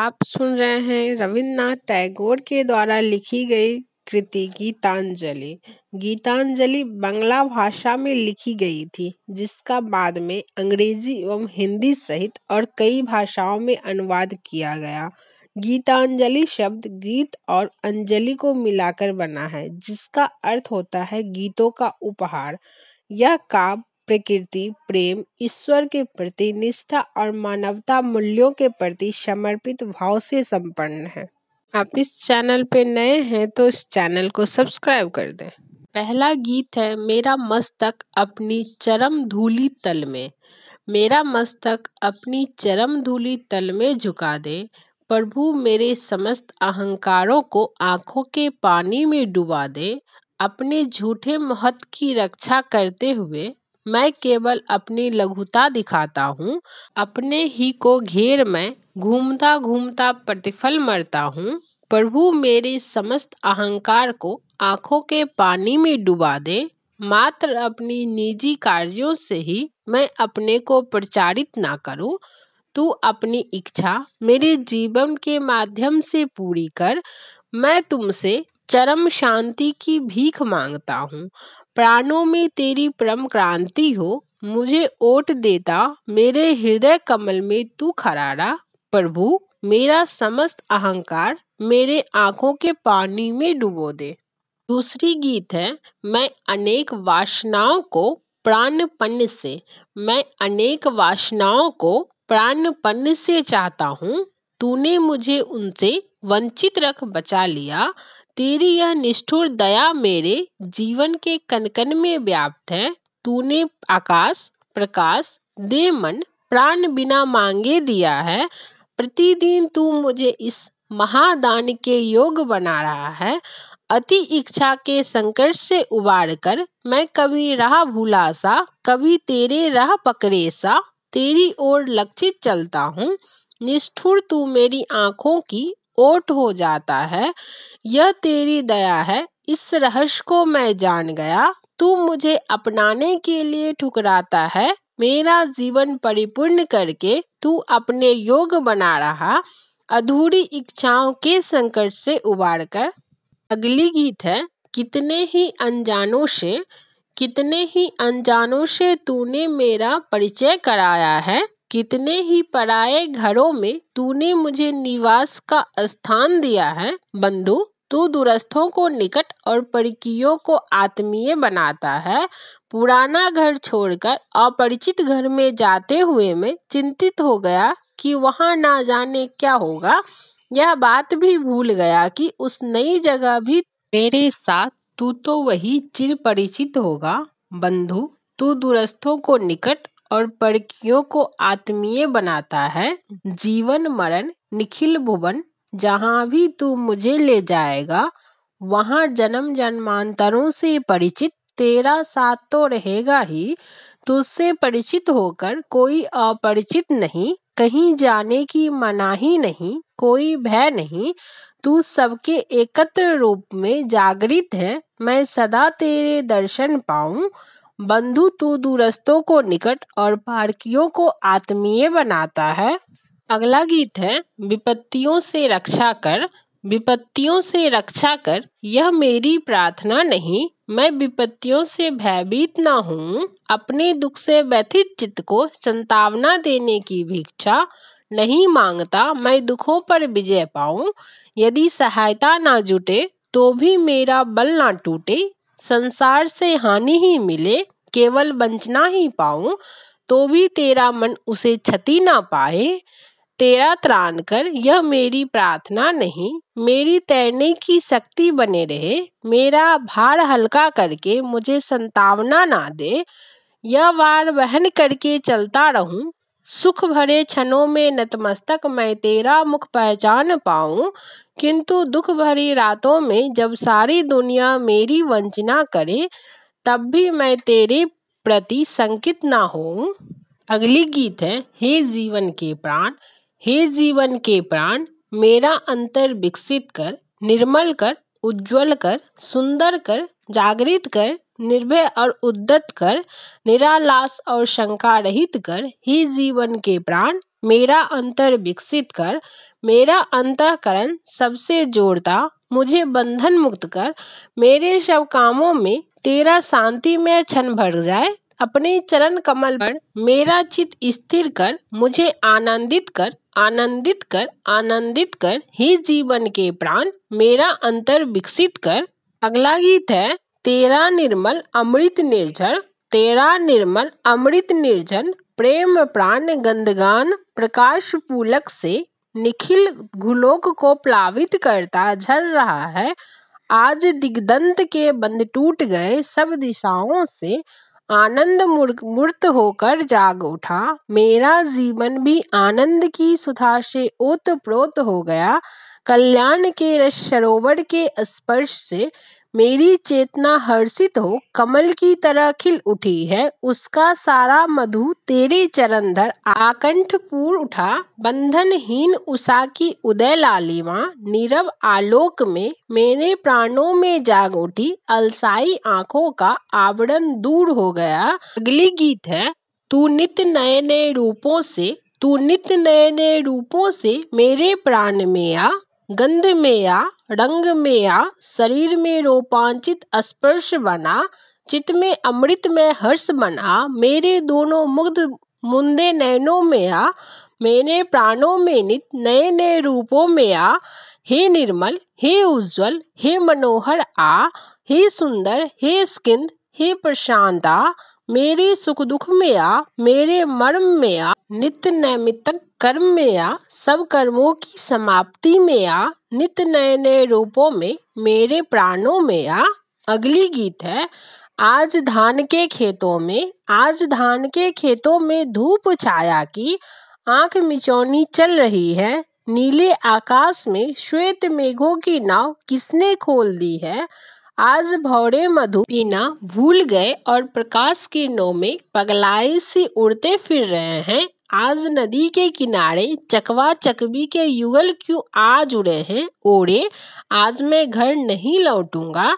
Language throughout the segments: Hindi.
आप सुन रहे हैं रविन्द्रनाथ टैगोर के द्वारा लिखी गई कृति गीतांजलि गीतांजलि बांग्ला भाषा में लिखी गई थी जिसका बाद में अंग्रेजी एवं हिंदी सहित और कई भाषाओं में अनुवाद किया गया गीतांजलि शब्द गीत और अंजलि को मिलाकर बना है जिसका अर्थ होता है गीतों का उपहार यह काव्य प्रकृति प्रेम ईश्वर के प्रति निष्ठा और मानवता मूल्यों के प्रति समर्पित भाव से संपन्न है आप इस चैनल पे नए हैं तो इस चैनल को सब्सक्राइब कर दें पहला गीत है मेरा मस्तक अपनी चरम धूली तल में मेरा मस्तक अपनी चरम धूली तल में झुका दे प्रभु मेरे समस्त अहंकारों को आंखों के पानी में डुबा दे अपने झूठे महत्व की रक्षा करते हुए मैं केवल अपनी लघुता दिखाता हूँ अपने ही को घेर में घूमता घूमता प्रतिफल मरता हूँ प्रभु मेरे समस्त अहंकार को आँखों के पानी में डुबा दे मात्र अपनी निजी कार्यों से ही मैं अपने को प्रचारित ना करूं तू अपनी इच्छा मेरे जीवन के माध्यम से पूरी कर मैं तुमसे चरम शांति की भीख मांगता हूँ प्राणों में तेरी परम क्रांति हो मुझे ओट देता मेरे हृदय कमल में तू खरारा प्रभु मेरा समस्त अहंकार मेरे आंखों के पानी में डुबो दे दूसरी गीत है मैं अनेक वासनाओं को प्राणपन से मैं अनेक वासनाओं को प्राणपन से चाहता हूँ तूने मुझे उनसे वंचित रख बचा लिया तेरी यह निष्ठुर दया मेरे जीवन के कनकन में व्याप्त है तूने आकाश प्रकाश दे मन प्राण बिना मांगे दिया है प्रतिदिन तू मुझे इस महादान के योग बना रहा है अति इच्छा के संकट से उबार कर मैं कभी राह भूला सा कभी तेरे राह पकड़े सा तेरी ओर लक्षित चलता हूँ निष्ठुर तू मेरी आँखों की ओट हो जाता है यह तेरी दया है इस रहस्य को मैं जान गया तू मुझे अपनाने के लिए ठुकराता है मेरा जीवन परिपूर्ण करके तू अपने योग बना रहा अधूरी इच्छाओं के संकट से उबार कर अगली गीत है कितने ही अनजानों से कितने ही अनजानों से तूने मेरा परिचय कराया है कितने ही पराए घरों में तूने मुझे निवास का स्थान दिया है बंधु तू दुरस्थों को निकट और परिकियों को आत्मीय बनाता है पुराना घर छोड़कर अपरिचित घर में जाते हुए मैं चिंतित हो गया कि वहाँ ना जाने क्या होगा यह बात भी भूल गया कि उस नई जगह भी मेरे साथ तू तो वही चिर परिचित होगा बंधु तू दुरस्थों को निकट और पड़कियों को आत्मीय बनाता है जीवन मरण निखिल भुवन जहाँ भी तू मुझे ले जाएगा वहाँ जन्म जन्मांतरों से परिचित तेरा साथ तो रहेगा ही तुझसे परिचित होकर कोई अपरिचित नहीं कहीं जाने की मनाही नहीं कोई भय नहीं तू सबके एकत्र रूप में जागृत है मैं सदा तेरे दर्शन पाऊं बंधु तू दूरस्थों को निकट और पारकियों को आत्मीय बनाता है अगला गीत है विपत्तियों से रक्षा कर विपत्तियों से रक्षा कर यह मेरी प्रार्थना नहीं मैं विपत्तियों से भयभीत ना हूँ अपने दुख से व्यथित चित्त को संतावना देने की भिक्षा नहीं मांगता मैं दुखों पर विजय पाऊँ यदि सहायता ना जुटे तो भी मेरा बल ना टूटे संसार से हानि ही मिले केवल बंचना ही पाऊं तो भी तेरा मन उसे क्षति ना पाए तेरा त्राण कर यह मेरी प्रार्थना नहीं मेरी तैरने की शक्ति बने रहे मेरा भार हल्का करके मुझे संतावना ना दे यह वार वहन करके चलता रहूं सुख भरे क्षणों में नतमस्तक मैं तेरा मुख पहचान पाऊं किंतु दुख भरी रातों में जब सारी दुनिया मेरी वंचना करे तब भी मैं तेरे प्रति संकित ना हो अगली गीत है हे जीवन के प्राण हे जीवन के प्राण मेरा अंतर विकसित कर निर्मल कर उज्जवल कर सुंदर कर जागृत कर निर्भय और उद्दत कर निरालास और शंका रहित कर ही जीवन के प्राण मेरा अंतर विकसित कर मेरा अंतकरण सबसे जोड़ता मुझे बंधन मुक्त कर मेरे सब कामों में तेरा शांति में क्षण भर जाए अपने चरण कमल पर मेरा चित स्थिर कर मुझे आनंदित कर आनंदित कर आनंदित कर ही जीवन के प्राण मेरा अंतर विकसित कर अगला गीत है तेरा निर्मल अमृत निर्जन तेरा निर्मल अमृत निर्जन प्रेम प्राण प्रकाश पुलक से निखिल घुलोक को प्लावित करता झर रहा है आज दिग्दंत के बंद टूट गए सब दिशाओं से आनंद मूर्त होकर जाग उठा मेरा जीवन भी आनंद की सुधा से ओत प्रोत हो गया कल्याण के रस सरोवर के स्पर्श से मेरी चेतना हर्षित हो कमल की तरह खिल उठी है उसका सारा मधु तेरे चरण धर आकंठ पूर उठा बंधनहीन उषा की उदय लालिमा नीरव आलोक में मेरे प्राणों में जाग उठी अलसाई आंखों का आवरण दूर हो गया अगली गीत है तू नित नए नए रूपों से तू नित नए नए रूपों से मेरे प्राण में आ गंध में रंगमेया शरीर में रोपांचित स्पर्श बना चित में अमृत में हर्ष बना मेरे दोनों मुग्ध मुंदे नैनों में आ मैंने प्राणों में नित नए नए रूपों में आ हे निर्मल हे उज्जवल हे मनोहर आ हे सुंदर हे स्किंद हे प्रशांत आ मेरे सुख दुख में आ मेरे मर्म में आ नित्य नैमित कर्म में आ सब कर्मों की समाप्ति में आ नित्य नए नए रूपों में मेरे प्राणों में आ अगली गीत है आज धान के खेतों में आज धान के खेतों में धूप छाया की आंख मिचौनी चल रही है नीले आकाश में श्वेत मेघों की नाव किसने खोल दी है आज भौरे मधु पीना भूल गए और प्रकाश नो में पगलाई से उड़ते फिर रहे हैं आज नदी के किनारे चकवा चकबी के युगल क्यों आज उड़े हैं ओड़े आज मैं घर नहीं लौटूंगा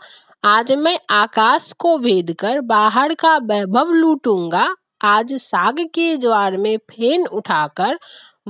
आज मैं आकाश को भेद कर बाहर का वैभव लूटूंगा आज साग के ज्वार में फेन उठाकर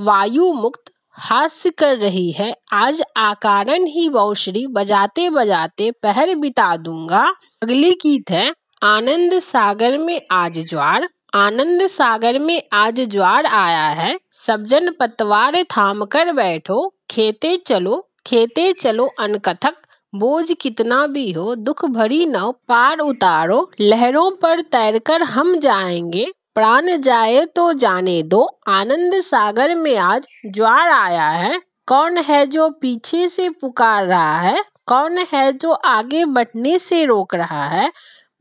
वायु मुक्त हास्य कर रही है आज आकारण ही बौशरी बजाते बजाते पहर बिता दूंगा अगली गीत है आनंद सागर में आज ज्वार आनंद सागर में आज ज्वार आया है सबजन पतवार थाम कर बैठो खेते चलो खेते चलो अनकथक बोझ कितना भी हो दुख भरी नव पार उतारो लहरों पर तैरकर हम जाएंगे प्राण जाए तो जाने दो आनंद सागर में आज ज्वार आया है कौन है जो पीछे से पुकार रहा है कौन है जो आगे बढ़ने से रोक रहा है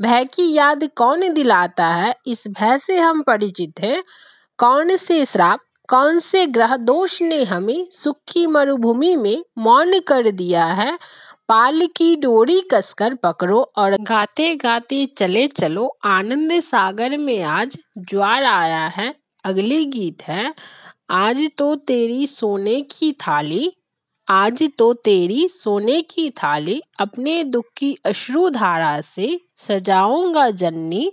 भय की याद कौन दिलाता है इस भय से हम परिचित हैं कौन से श्राप कौन से ग्रह दोष ने हमें सुख की मरुभूमि में मौन कर दिया है पाल की डोरी कसकर पकड़ो और गाते गाते चले चलो आनंद सागर में आज ज्वार आया है अगले गीत है आज तो तेरी सोने की थाली आज तो तेरी सोने की थाली अपने दुख की अश्रु धारा से सजाऊंगा जन्नी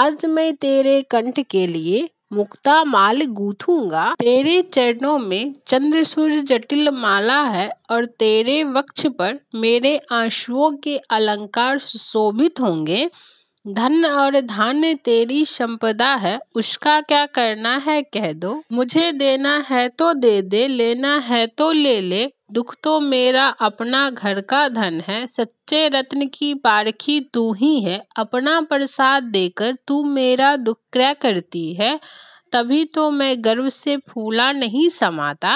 आज मैं तेरे कंठ के लिए मुक्ता माल गूथूंगा तेरे चरणों में चंद्र सूर्य जटिल माला है और तेरे वक्ष पर मेरे आंसुओं के अलंकार सुशोभित होंगे धन और धान्य तेरी संपदा है उसका क्या करना है कह दो मुझे देना है तो दे दे लेना है तो ले ले दुख तो मेरा अपना घर का धन है सच्चे रत्न की पारखी तू ही है अपना प्रसाद देकर तू मेरा दुख क्रय करती है तभी तो मैं गर्व से फूला नहीं समाता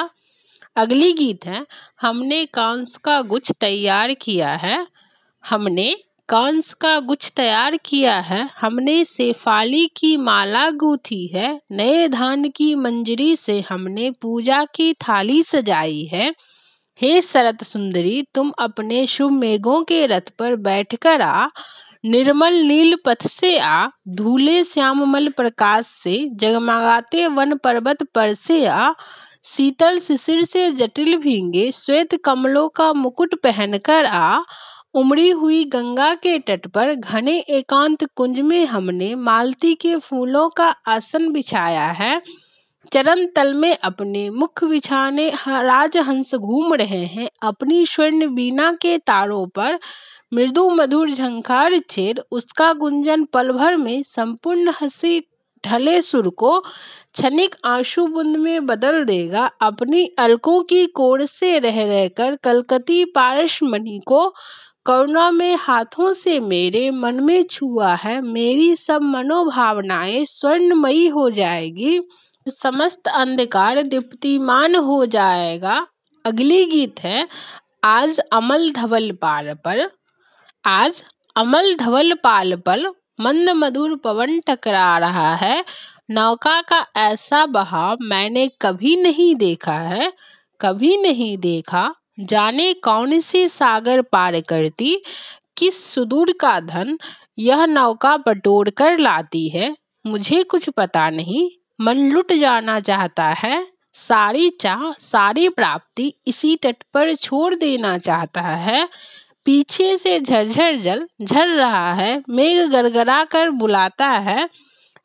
अगली गीत है हमने कांस का गुच्छ तैयार किया है हमने कांस का गुच्छ तैयार किया है हमने सेफाली की माला गूथी है नए धान की मंजरी से हमने पूजा की थाली सजाई है हे सरत सुंदरी तुम अपने शुभ मेघों के रथ पर बैठकर आ निर्मल नील पथ से आ धूले श्यामल प्रकाश से जगमगाते वन पर्वत पर से आ शीतल शिशिर से जटिल भींगे श्वेत कमलों का मुकुट पहनकर आ उमड़ी हुई गंगा के तट पर घने एकांत कुंज में हमने मालती के फूलों का आसन बिछाया है चरण तल में अपने मुख बिछाने राजहंस घूम रहे हैं अपनी स्वर्ण बीना के तारों पर मृदु मधुर झंकार छेद उसका गुंजन पल भर में संपूर्ण हंसी ढले सुर को क्षणिक आंसू बुंद में बदल देगा अपनी अलकों की कोर से रह रहकर कलकती पारस मणि को करुणा में हाथों से मेरे मन में छुआ है मेरी सब मनोभावनाएं स्वर्णमयी हो जाएगी समस्त अंधकार दीप्तिमान हो जाएगा अगली गीत है आज अमल धवल पाल पर आज अमल धवल पाल पर मंद मधुर पवन टकरा रहा है नौका का ऐसा बहाव मैंने कभी नहीं देखा है कभी नहीं देखा जाने कौन से सागर पार करती किस सुदूर का धन यह नौका बटोर कर लाती है मुझे कुछ पता नहीं मन लुट जाना चाहता है सारी चाह सारी प्राप्ति इसी तट पर छोड़ देना चाहता है पीछे से झरझर जल झर रहा है मेघ गरगरा कर बुलाता है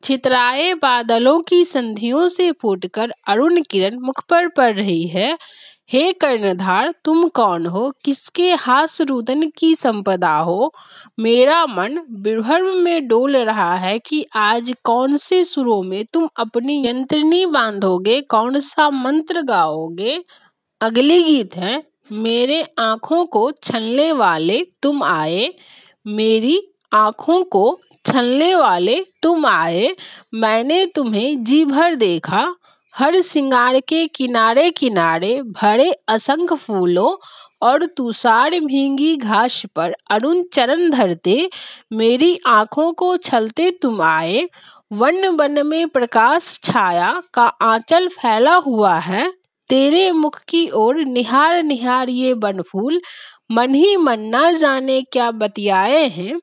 छितराए बादलों की संधियों से फूटकर अरुण किरण मुख पर पड़ रही है हे कर्णधार तुम कौन हो किसके हास रुदन की संपदा हो मेरा मन विभर्व में डोल रहा है कि आज कौन से सुरों में तुम अपनी यंत्रणी बांधोगे कौन सा मंत्र गाओगे अगले गीत है मेरे आँखों को छलने वाले तुम आए मेरी आँखों को छलने वाले तुम आए मैंने तुम्हें जी भर देखा हर सिंगार के किनारे किनारे भरे असंख्य फूलों और तुषार भींगी घास पर अरुण चरण धरते मेरी आँखों को छलते तुम आए वन वन में प्रकाश छाया का आंचल फैला हुआ है तेरे मुख की ओर निहार निहार ये वन फूल मन ही मन ना जाने क्या बतियाए हैं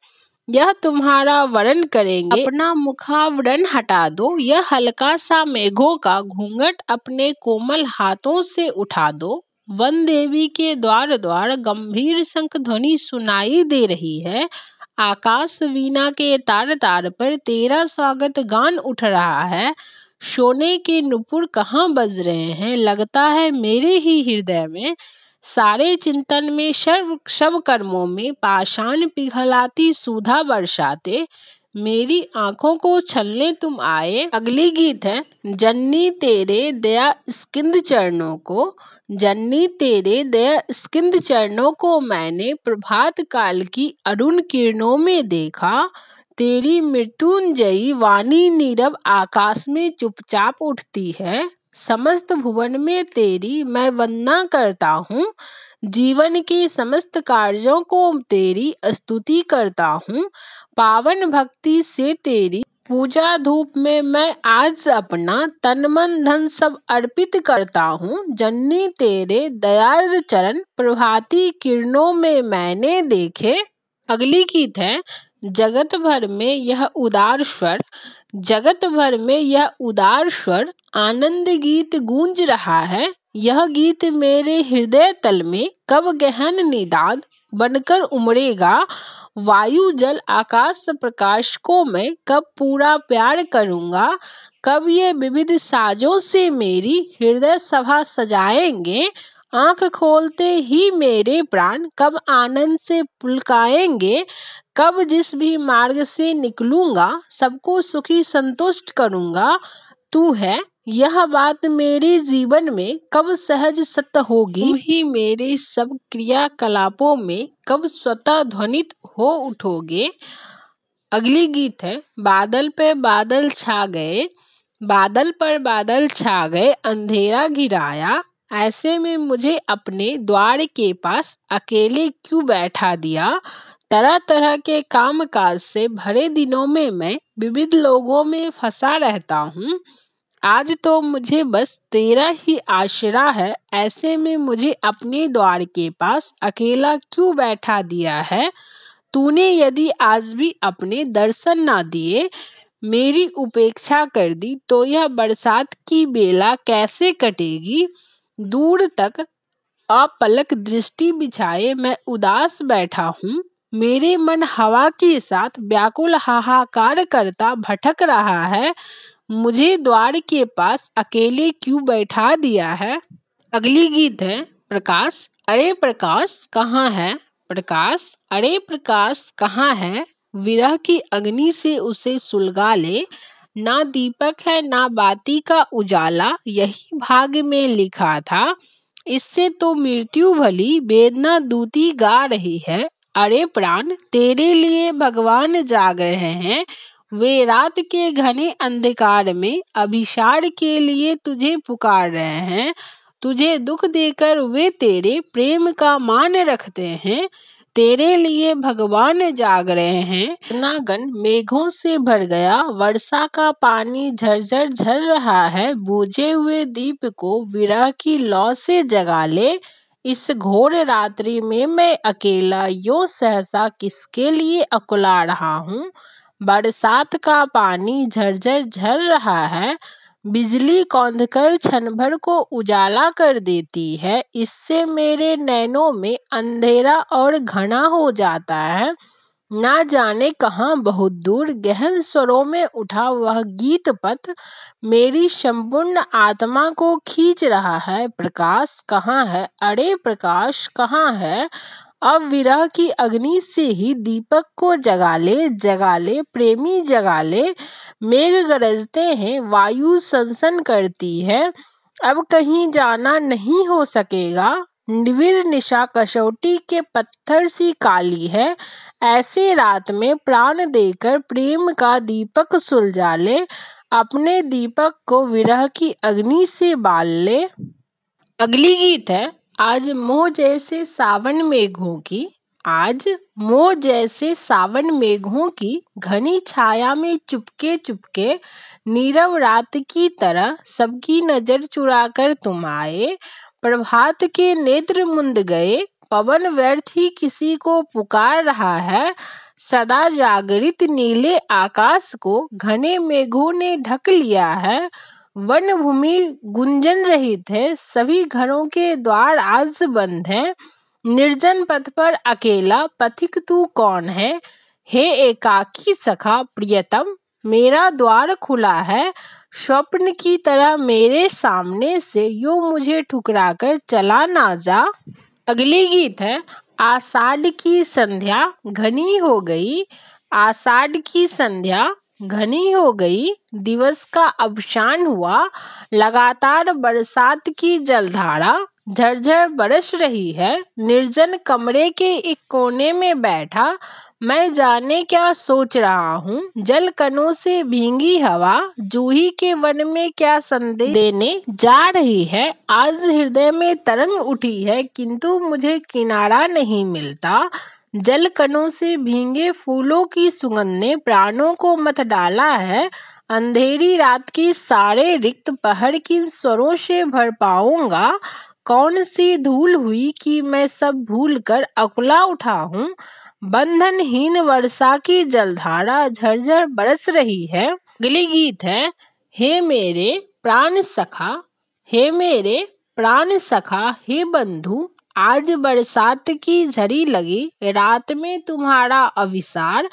यह तुम्हारा वरण करेंगे अपना मुखावरण हटा दो यह हल्का सा मेघों का घूंघट अपने कोमल हाथों से उठा दो वन देवी के द्वार द्वार गंभीर शंख ध्वनि सुनाई दे रही है आकाश वीणा के तार तार पर तेरा स्वागत गान उठ रहा है सोने के नुपुर कहाँ बज रहे हैं लगता है मेरे ही हृदय में सारे चिंतन में शव शव कर्मों में पाषाण पिघलाती सुधा बरसाते मेरी आंखों को छलने तुम आए अगली गीत है जन्नी तेरे दया स्किंद चरणों को जन्नी तेरे दया स्किंद चरणों को मैंने प्रभात काल की अरुण किरणों में देखा तेरी मृत्युंजयी वाणी नीरव आकाश में चुपचाप उठती है समस्त भुवन में तेरी मैं वंदना करता हूँ जीवन के समस्त कार्यों को तेरी स्तुति करता हूँ पावन भक्ति से तेरी पूजा धूप में मैं आज अपना तन मन धन सब अर्पित करता हूँ जन्नी तेरे दयार्द चरण प्रभाती किरणों में मैंने देखे अगली गीत है जगत भर में यह उदार स्वर जगत भर में यह उदार स्वर आनंद गीत गूंज रहा है यह गीत मेरे हृदय तल में कब गहन निदान बनकर उमड़ेगा वायु जल आकाश प्रकाश को मैं कब पूरा प्यार करूंगा कब ये विविध साजों से मेरी हृदय सभा सजाएंगे आँख खोलते ही मेरे प्राण कब आनंद से पुलकाएंगे कब जिस भी मार्ग से निकलूंगा सबको सुखी संतुष्ट करूंगा तू है यह बात मेरे जीवन में कब सहज सत्य होगी ही मेरे सब क्रियाकलापों में कब स्वतः ध्वनित हो उठोगे अगली गीत है बादल पे बादल छा गए बादल पर बादल छा गए अंधेरा घिराया ऐसे में मुझे अपने द्वार के पास अकेले क्यों बैठा दिया तरह तरह के काम काज से भरे दिनों में मैं विविध लोगों में फंसा रहता हूँ आज तो मुझे बस तेरा ही आशरा है ऐसे में मुझे अपने द्वार के पास अकेला क्यों बैठा दिया है तूने यदि आज भी अपने दर्शन ना दिए मेरी उपेक्षा कर दी तो यह बरसात की बेला कैसे कटेगी दूर तक अपलक दृष्टि बिछाए मैं उदास बैठा हूँ मेरे मन हवा के साथ व्याकुल हाहाकार करता भटक रहा है मुझे द्वार के पास अकेले क्यों बैठा दिया है अगली गीत है प्रकाश अरे प्रकाश कहाँ है प्रकाश अरे प्रकाश कहाँ है विरह की अग्नि से उसे सुलगा ले ना दीपक है ना बाती का उजाला यही भाग में लिखा था इससे तो मृत्यु भली वेदना दूती गा रही है अरे प्राण तेरे लिए भगवान जाग रहे हैं वे रात के घने अंधकार में अभिशार के लिए तुझे पुकार रहे हैं तुझे दुख देकर वे तेरे प्रेम का मान रखते हैं तेरे लिए भगवान जाग रहे हैं नागन मेघों से भर गया वर्षा का पानी झरझर झर रहा है बूझे हुए दीप को विरह की लौ से जगा ले इस घोर रात्रि में मैं अकेला यो सहसा किसके लिए अकुला रहा हूँ बरसात का पानी झरझर झर रहा है बिजली क्षण भर को उजाला कर देती है इससे मेरे नैनों में अंधेरा और घना हो जाता है ना जाने कहाँ बहुत दूर गहन स्वरों में उठा वह गीत पत्र मेरी संपूर्ण आत्मा को खींच रहा है प्रकाश कहाँ है अरे प्रकाश कहाँ है अब विरह की अग्नि से ही दीपक को जगा ले जगा ले प्रेमी जगा ले मेघ गरजते हैं वायु सनसन करती है अब कहीं जाना नहीं हो सकेगा निविर निशा कसौटी के पत्थर सी काली है ऐसे रात में प्राण देकर प्रेम का दीपक सुलझा ले अपने दीपक को विरह की अग्नि से बाल ले अगली गीत है आज मोह जैसे सावन मेघों की आज मोह जैसे सावन मेघों की घनी छाया में चुपके चुपके नीरव रात की तरह सबकी नजर चुराकर तुम आए प्रभात के नेत्र मुंद गए पवन व्यर्थ ही किसी को पुकार रहा है सदा जागृत नीले आकाश को घने मेघों ने ढक लिया है वन भूमि गुंजन रहित है सभी घरों के द्वार आज बंद हैं निर्जन पथ पर अकेला पथिक तू कौन है हे एकाकी सखा प्रियतम मेरा द्वार खुला है स्वप्न की तरह मेरे सामने से यो मुझे ठुकरा कर चला ना जा अगली गीत है आषाढ़ की संध्या घनी हो गई आषाढ़ की संध्या घनी हो गई दिवस का अवसान हुआ लगातार बरसात की जलधारा झरझर बरस रही है निर्जन कमरे के एक कोने में बैठा मैं जाने क्या सोच रहा हूँ जल कणों से भींगी हवा जूही के वन में क्या संदेश देने जा रही है आज हृदय में तरंग उठी है किंतु मुझे किनारा नहीं मिलता जलकनों से भींगे फूलों की सुगंध ने प्राणों को मत डाला है अंधेरी रात की सारे रिक्त पहर की स्वरों से भर पाऊंगा कौन सी धूल हुई कि मैं सब भूल कर अकुला उठा हूँ बंधनहीन वर्षा की जलधारा झरझर बरस रही है अगली गीत है हे मेरे प्राण सखा हे मेरे प्राण सखा हे बंधु आज बरसात की झरी लगी रात में तुम्हारा अविसार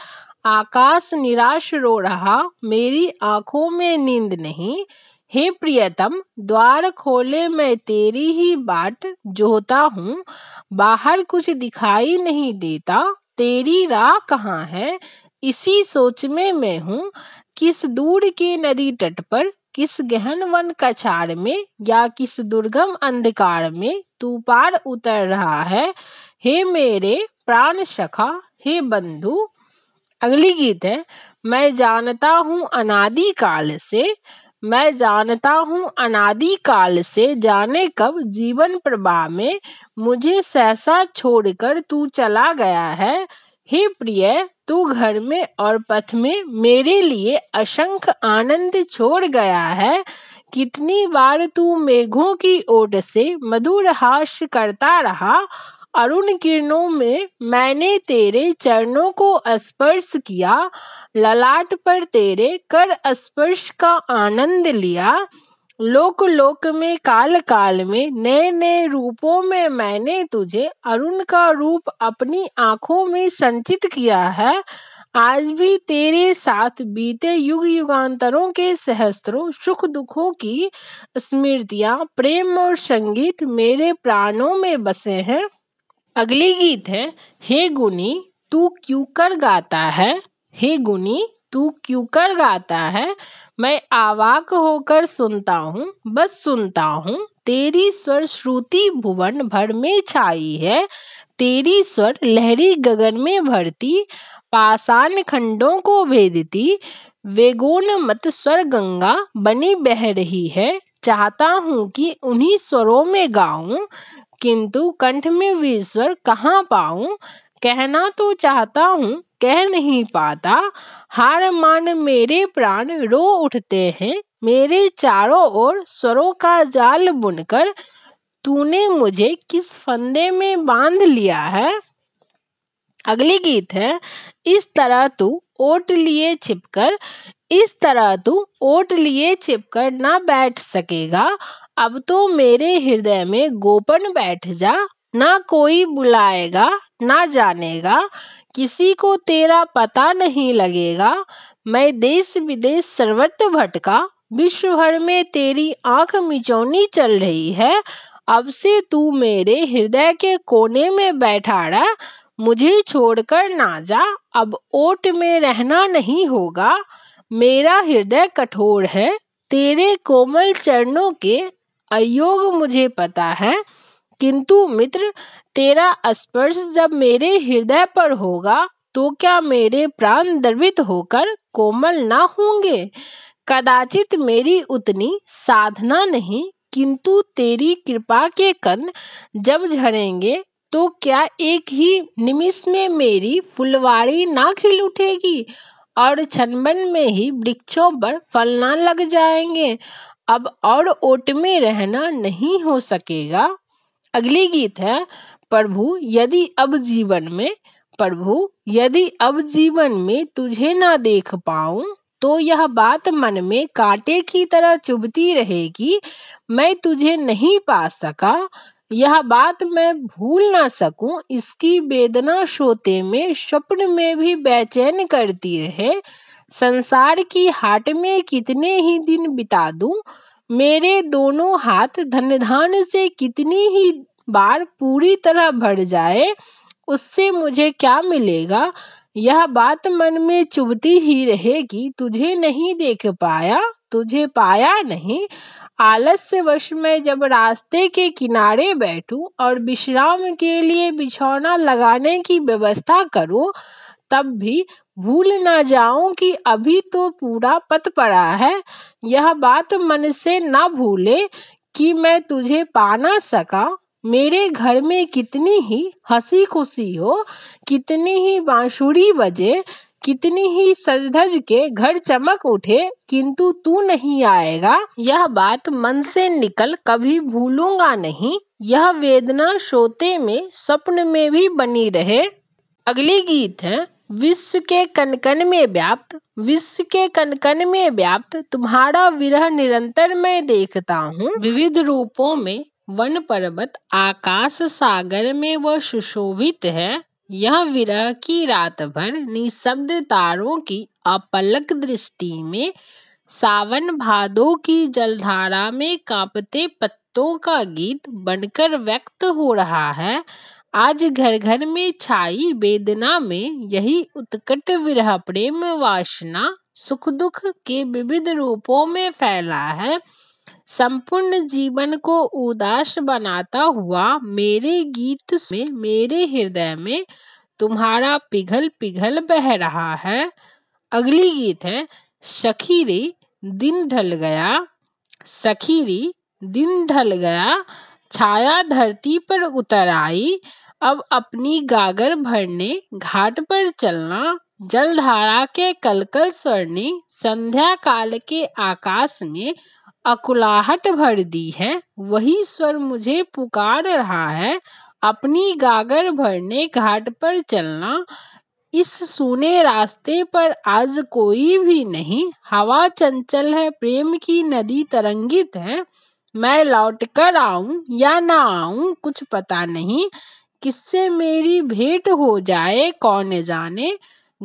आकाश निराश रो रहा मेरी आंखों में नींद नहीं हे प्रियतम द्वार खोले मैं तेरी ही बाट जोता हूँ बाहर कुछ दिखाई नहीं देता तेरी राह कहाँ है इसी सोच में मैं हूँ किस दूर के नदी तट पर किस गहन वन कछार में या किस दुर्गम अंधकार में तू पार उतर रहा है हे मेरे प्राण सखा हे बंधु अगली गीत है मैं जानता हूँ अनादि काल से मैं जानता हूँ अनादि काल से जाने कब जीवन प्रवाह में मुझे सहसा छोड़कर तू चला गया है हे प्रिय तू घर में और पथ में मेरे लिए अशंख आनंद छोड़ गया है कितनी बार तू मेघों की ओट से मधुर हास्य करता रहा अरुण किरणों में मैंने तेरे चरणों को स्पर्श किया ललाट पर तेरे कर स्पर्श का आनंद लिया लोक लोक में काल काल में नए नए रूपों में मैंने तुझे अरुण का रूप अपनी आंखों में संचित किया है आज भी तेरे साथ बीते युग युगांतरों के सहस्त्रों सुख दुखों की स्मृतियाँ प्रेम और संगीत मेरे प्राणों में बसे हैं अगली गीत है हे गुनी तू क्यों कर गाता है हे गुनी तू क्यों कर गाता है मैं आवाक होकर सुनता हूँ बस सुनता हूँ तेरी स्वर श्रुति भुवन भर में छाई है तेरी स्वर लहरी गगन में भरती पाषाण खंडों को भेदती वेगोन मत स्वर गंगा बनी बह रही है चाहता हूँ कि उन्हीं स्वरों में गाऊं किंतु कंठ में भी स्वर कहाँ पाऊं कहना तो चाहता हूँ कह नहीं पाता हार मान मेरे प्राण रो उठते हैं मेरे चारों ओर स्वरों का जाल बुनकर तूने मुझे किस फंदे में बांध लिया है अगली गीत है इस तरह तू ओट लिए छिपकर इस तरह तू ओट लिए छिपकर ना बैठ सकेगा अब तो मेरे हृदय में गोपन बैठ जा ना कोई बुलाएगा ना जानेगा किसी को तेरा पता नहीं लगेगा मैं देश विदेश सर्वत्र भटका विश्व भर में तेरी आंख मिचौनी चल रही है अब से तू मेरे हृदय के कोने में बैठा रहा मुझे छोड़कर ना जा अब ओट में रहना नहीं होगा मेरा हृदय कठोर है तेरे कोमल चरणों के अयोग मुझे पता है किंतु मित्र तेरा स्पर्श जब मेरे हृदय पर होगा तो क्या मेरे प्राण द्रवित होकर कोमल ना होंगे कदाचित मेरी उतनी साधना नहीं किंतु तेरी कृपा के कण जब झड़ेंगे तो क्या एक ही निमिष में मेरी फुलवाड़ी ना खिल उठेगी और छनबन में ही वृक्षों पर फलना लग जाएंगे अब और ओट में रहना नहीं हो सकेगा अगली गीत है प्रभु यदि अब जीवन में प्रभु यदि अब जीवन में तुझे ना देख पाऊं तो यह बात मन में कांटे की तरह चुभती रहेगी मैं तुझे नहीं पा सका यह बात मैं भूल ना सकूं इसकी वेदना सोते में स्वप्न में भी बेचैन करती रहे संसार की हाट में कितने ही दिन बिता दूं मेरे दोनों हाथ धनधान से कितनी ही बार पूरी तरह भर जाए उससे मुझे क्या मिलेगा यह बात मन में चुभती ही रहेगी तुझे नहीं देख पाया तुझे पाया नहीं आलस्यवश में जब रास्ते के किनारे बैठूं और विश्राम के लिए बिछौना लगाने की व्यवस्था करूं तब भी भूल ना जाऊं कि अभी तो पूरा पत पड़ा है यह बात मन से ना भूले कि मैं तुझे पा ना सका मेरे घर में कितनी ही हंसी खुशी हो कितनी ही बांसुरी बजे कितनी ही सजधज के घर चमक उठे किंतु तू नहीं आएगा यह बात मन से निकल कभी भूलूंगा नहीं यह वेदना सोते में स्वप्न में भी बनी रहे अगली गीत है विश्व के कनकन में व्याप्त विश्व के कनकन में व्याप्त तुम्हारा विरह निरंतर मैं देखता हूँ विविध रूपों में वन पर्वत आकाश सागर में वह सुशोभित है यह विरह की रात भर निशब्द तारों की अपलक दृष्टि में सावन भादों की जलधारा में कांपते पत्तों का गीत बनकर व्यक्त हो रहा है आज घर घर में छाई वेदना में यही उत्कट विरह प्रेम वासना सुख दुख के विविध रूपों में फैला है संपूर्ण जीवन को उदास बनाता हुआ मेरे गीत में मेरे हृदय में तुम्हारा पिघल पिघल बह रहा है अगली गीत है सखी रे दिन ढल गया सखी रे दिन ढल गया छाया धरती पर उतर आई अब अपनी गागर भरने घाट पर चलना जलधारा के कलकल स्वर्णी संध्या काल के आकाश में अकुलाहट भर दी है वही स्वर मुझे पुकार रहा है अपनी गागर भरने घाट पर चलना इस सुने रास्ते पर आज कोई भी नहीं हवा चंचल है प्रेम की नदी तरंगित है मैं लौट कर आऊं या ना आऊं कुछ पता नहीं किससे मेरी भेंट हो जाए कौन जाने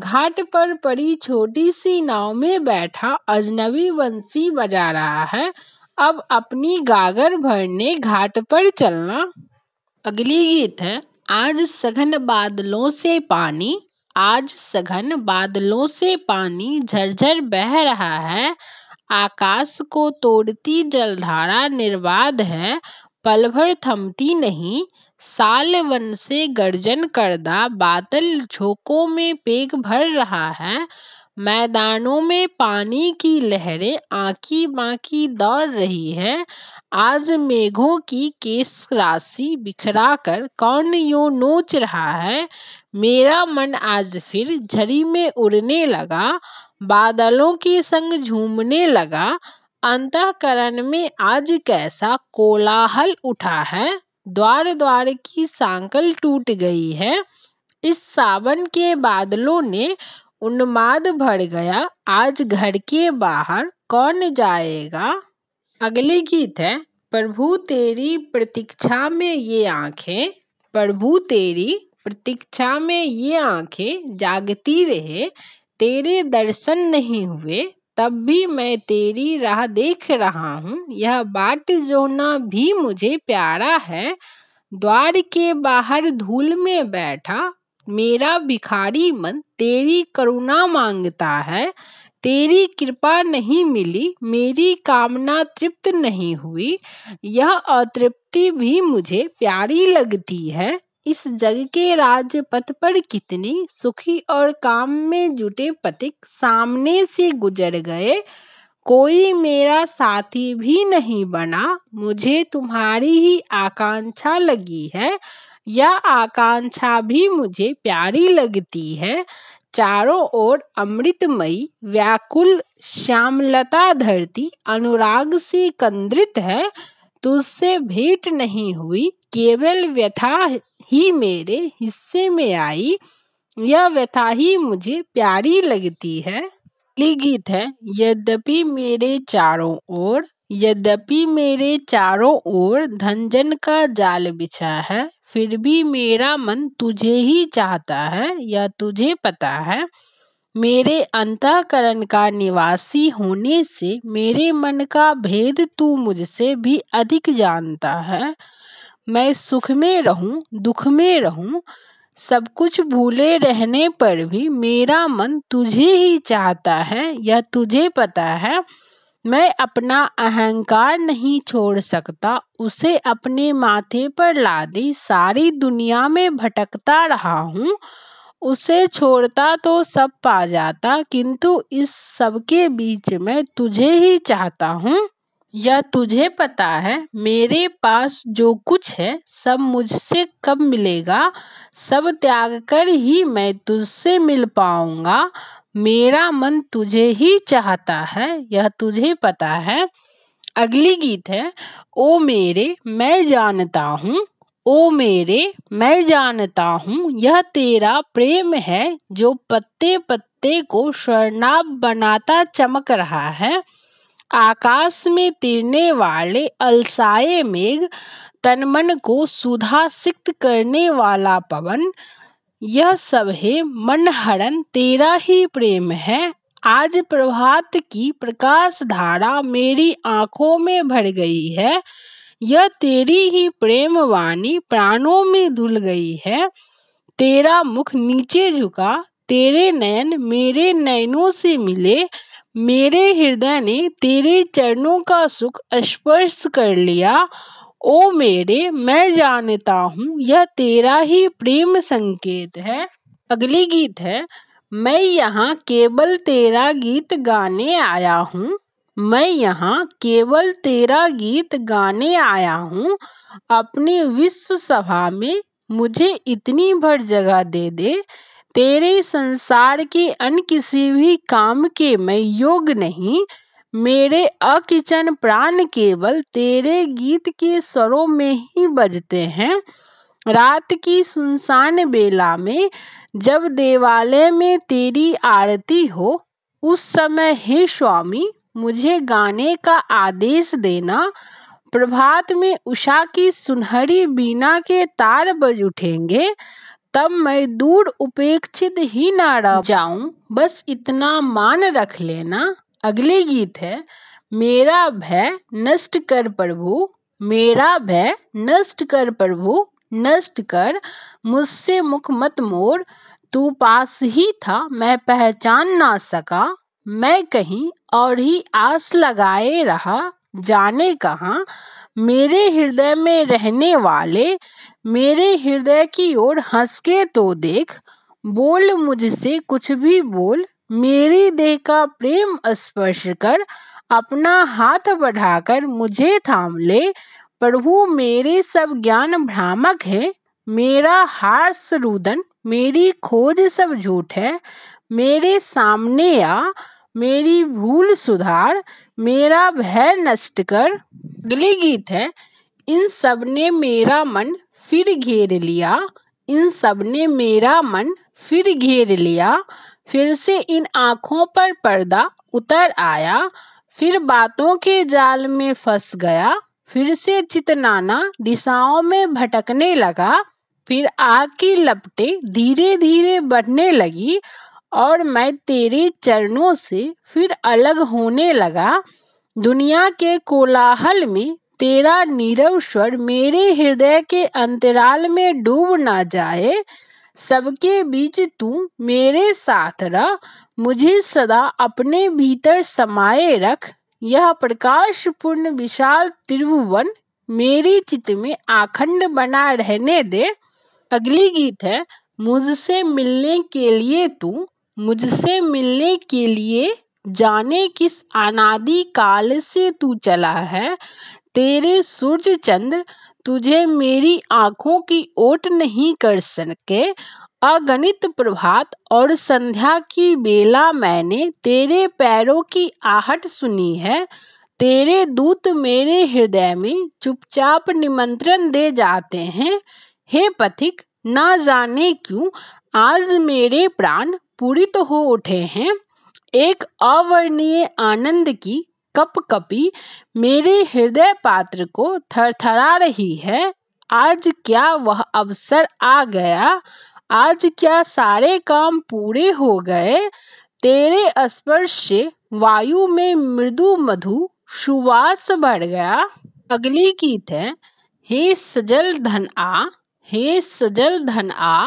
घाट पर पड़ी छोटी सी नाव में बैठा अजनबी वंशी बजा रहा है अब अपनी गागर भरने घाट पर चलना अगली गीत है आज सघन बादलों से पानी आज सघन बादलों से पानी झरझर बह रहा है आकाश को तोड़ती जलधारा निर्बाध है पलभर थमती नहीं सालवन से गर्जन करदा बादल झोंकों में पेग भर रहा है मैदानों में पानी की लहरें आंकी बाकी दौड़ रही है आज मेघों की केस राशि बिखरा कर कौन यो नोच रहा है मेरा मन आज फिर झड़ी में उड़ने लगा बादलों के संग झूमने लगा अंतकरण में आज कैसा कोलाहल उठा है द्वार द्वार की सांकल टूट गई है इस सावन के बादलों ने उन्माद भर गया आज घर के बाहर कौन जाएगा अगले गीत है प्रभु तेरी प्रतीक्षा में ये आंखें प्रभु तेरी प्रतीक्षा में ये आंखें जागती रहे तेरे दर्शन नहीं हुए तब भी मैं तेरी राह देख रहा हूँ यह बाट जोना भी मुझे प्यारा है द्वार के बाहर धूल में बैठा मेरा भिखारी मन तेरी करुणा मांगता है तेरी कृपा नहीं मिली मेरी कामना तृप्त नहीं हुई यह अतृप्ति भी मुझे प्यारी लगती है इस जग के राज पथ पर कितने सुखी और काम में जुटे पथिक सामने से गुजर गए कोई मेरा साथी भी नहीं बना मुझे तुम्हारी ही आकांक्षा लगी है यह आकांक्षा भी मुझे प्यारी लगती है चारों ओर अमृतमयी व्याकुल श्यामलता धरती अनुराग से कंद्रित है तुझसे भेंट नहीं हुई केवल व्यथा ही मेरे हिस्से में आई यह व्यथा ही मुझे प्यारी लगती है गीत है यद्यपि मेरे चारों ओर यद्यपि मेरे चारों ओर धनजन का जाल बिछा है फिर भी मेरा मन तुझे ही चाहता है या तुझे पता है मेरे अंतःकरण का निवासी होने से मेरे मन का भेद तू मुझसे भी अधिक जानता है मैं सुख में रहूं दुख में रहूं सब कुछ भूले रहने पर भी मेरा मन तुझे ही चाहता है या तुझे पता है मैं अपना अहंकार नहीं छोड़ सकता उसे अपने माथे पर ला दी सारी दुनिया में भटकता रहा हूँ उसे छोड़ता तो सब पा जाता किंतु इस सब के बीच में तुझे ही चाहता हूँ यह तुझे पता है मेरे पास जो कुछ है सब मुझसे कब मिलेगा सब त्याग कर ही मैं तुझसे मिल पाऊंगा मेरा मन तुझे ही चाहता है यह तुझे पता है अगली गीत है ओ मेरे मैं जानता हूँ ओ मेरे मैं जानता हूँ यह तेरा प्रेम है जो पत्ते पत्ते को स्वर्णाभ बनाता चमक रहा है आकाश में तिरने वाले अलसाए मेघ तनमन को सुधा सिक्त करने वाला पवन यह सब है मनहरण तेरा ही प्रेम है आज प्रभात की प्रकाश धारा मेरी आंखों में भर गई है यह तेरी ही प्रेम वाणी प्राणों में धुल गई है तेरा मुख नीचे झुका तेरे नयन मेरे नयनों से मिले मेरे हृदय ने तेरे चरणों का सुख स्पर्श कर लिया ओ मेरे मैं जानता हूँ यह तेरा ही प्रेम संकेत है अगली गीत है मैं यहाँ केवल तेरा गीत गाने आया हूँ मैं यहाँ केवल तेरा गीत गाने आया हूँ अपनी विश्व सभा में मुझे इतनी भर जगह दे दे तेरे संसार के अन्य किसी भी काम के मैं योग नहीं मेरे अकिचन प्राण केवल तेरे गीत के स्वरों में ही बजते हैं रात की सुनसान बेला में जब देवालय में तेरी आरती हो उस समय हे स्वामी मुझे गाने का आदेश देना प्रभात में उषा की सुनहरी बीना के तार बज उठेंगे तब मैं दूर उपेक्षित ही ना रह जाऊं बस इतना मान रख लेना अगले गीत है मेरा भय नष्ट कर प्रभु मेरा भय नष्ट कर प्रभु नष्ट कर मुझसे मुख मत मोर तू पास ही था मैं पहचान ना सका मैं कहीं और ही आस लगाए रहा जाने कहा मेरे हृदय में रहने वाले मेरे हृदय की ओर हंस के तो देख बोल मुझसे कुछ भी बोल मेरी देह का प्रेम स्पर्श कर अपना हाथ बढ़ाकर मुझे थाम ले प्रभु मेरे सब ज्ञान भ्रामक है मेरा हार्स रुदन मेरी खोज सब झूठ है मेरे सामने आ मेरी भूल सुधार मेरा भय नष्ट कर अगले गीत है इन सब ने मेरा मन फिर घेर लिया इन सब ने मेरा मन फिर घेर लिया फिर से इन आँखों पर पर्दा उतर आया फिर बातों के जाल में फंस गया फिर से चितनाना दिशाओं में भटकने लगा फिर आग की लपटे धीरे धीरे बढ़ने लगी और मैं तेरे चरणों से फिर अलग होने लगा दुनिया के कोलाहल में तेरा नीरव स्वर मेरे हृदय के अंतराल में डूब ना जाए सबके बीच तू मेरे साथ रह मुझे सदा अपने भीतर समाये रख यह प्रकाश पूर्ण विशाल त्रिभुवन मेरी चित में आखंड बना रहने दे अगली गीत है मुझसे मिलने के लिए तू मुझसे मिलने के लिए जाने किस अनादि काल से तू चला है तेरे सूर्य चंद्र तुझे मेरी आँखों की ओट नहीं कर सके अगणित प्रभात और संध्या की बेला मैंने तेरे पैरों की आहट सुनी है तेरे दूत मेरे हृदय में चुपचाप निमंत्रण दे जाते हैं हे पथिक ना जाने क्यों आज मेरे प्राण पूरी तो हो उठे हैं एक अवर्णीय आनंद की कप कपी मेरे हृदय पात्र को थरथरा रही है आज क्या वह अवसर आ गया आज क्या सारे काम पूरे हो गए तेरे स्पर्श से वायु में मृदु मधु सुवास बढ़ गया अगली गीत है हे सजल धन आ हे सजल धन आ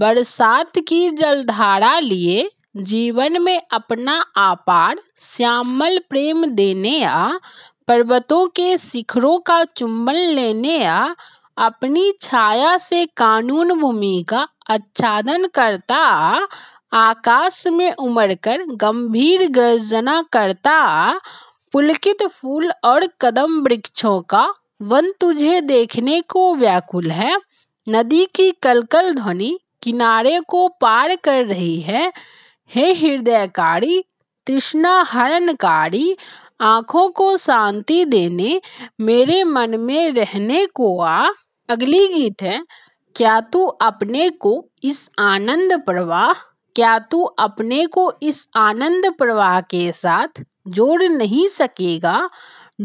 बरसात की जलधारा लिए जीवन में अपना आपार श्यामल प्रेम देने या पर्वतों के शिखरों का चुंबन लेने या अपनी छाया से कानून भूमि का आच्छादन करता आकाश में उमड़कर गंभीर गर्जना करता पुलकित फूल और कदम वृक्षों का वन तुझे देखने को व्याकुल है नदी की कलकल ध्वनि किनारे को पार कर रही है हे हृदयकारी तृष्णा हरणकारी आँखों को शांति देने मेरे मन में रहने को आ अगली गीत है क्या तू अपने को इस आनंद प्रवाह क्या तू अपने को इस आनंद प्रवाह के साथ जोड़ नहीं सकेगा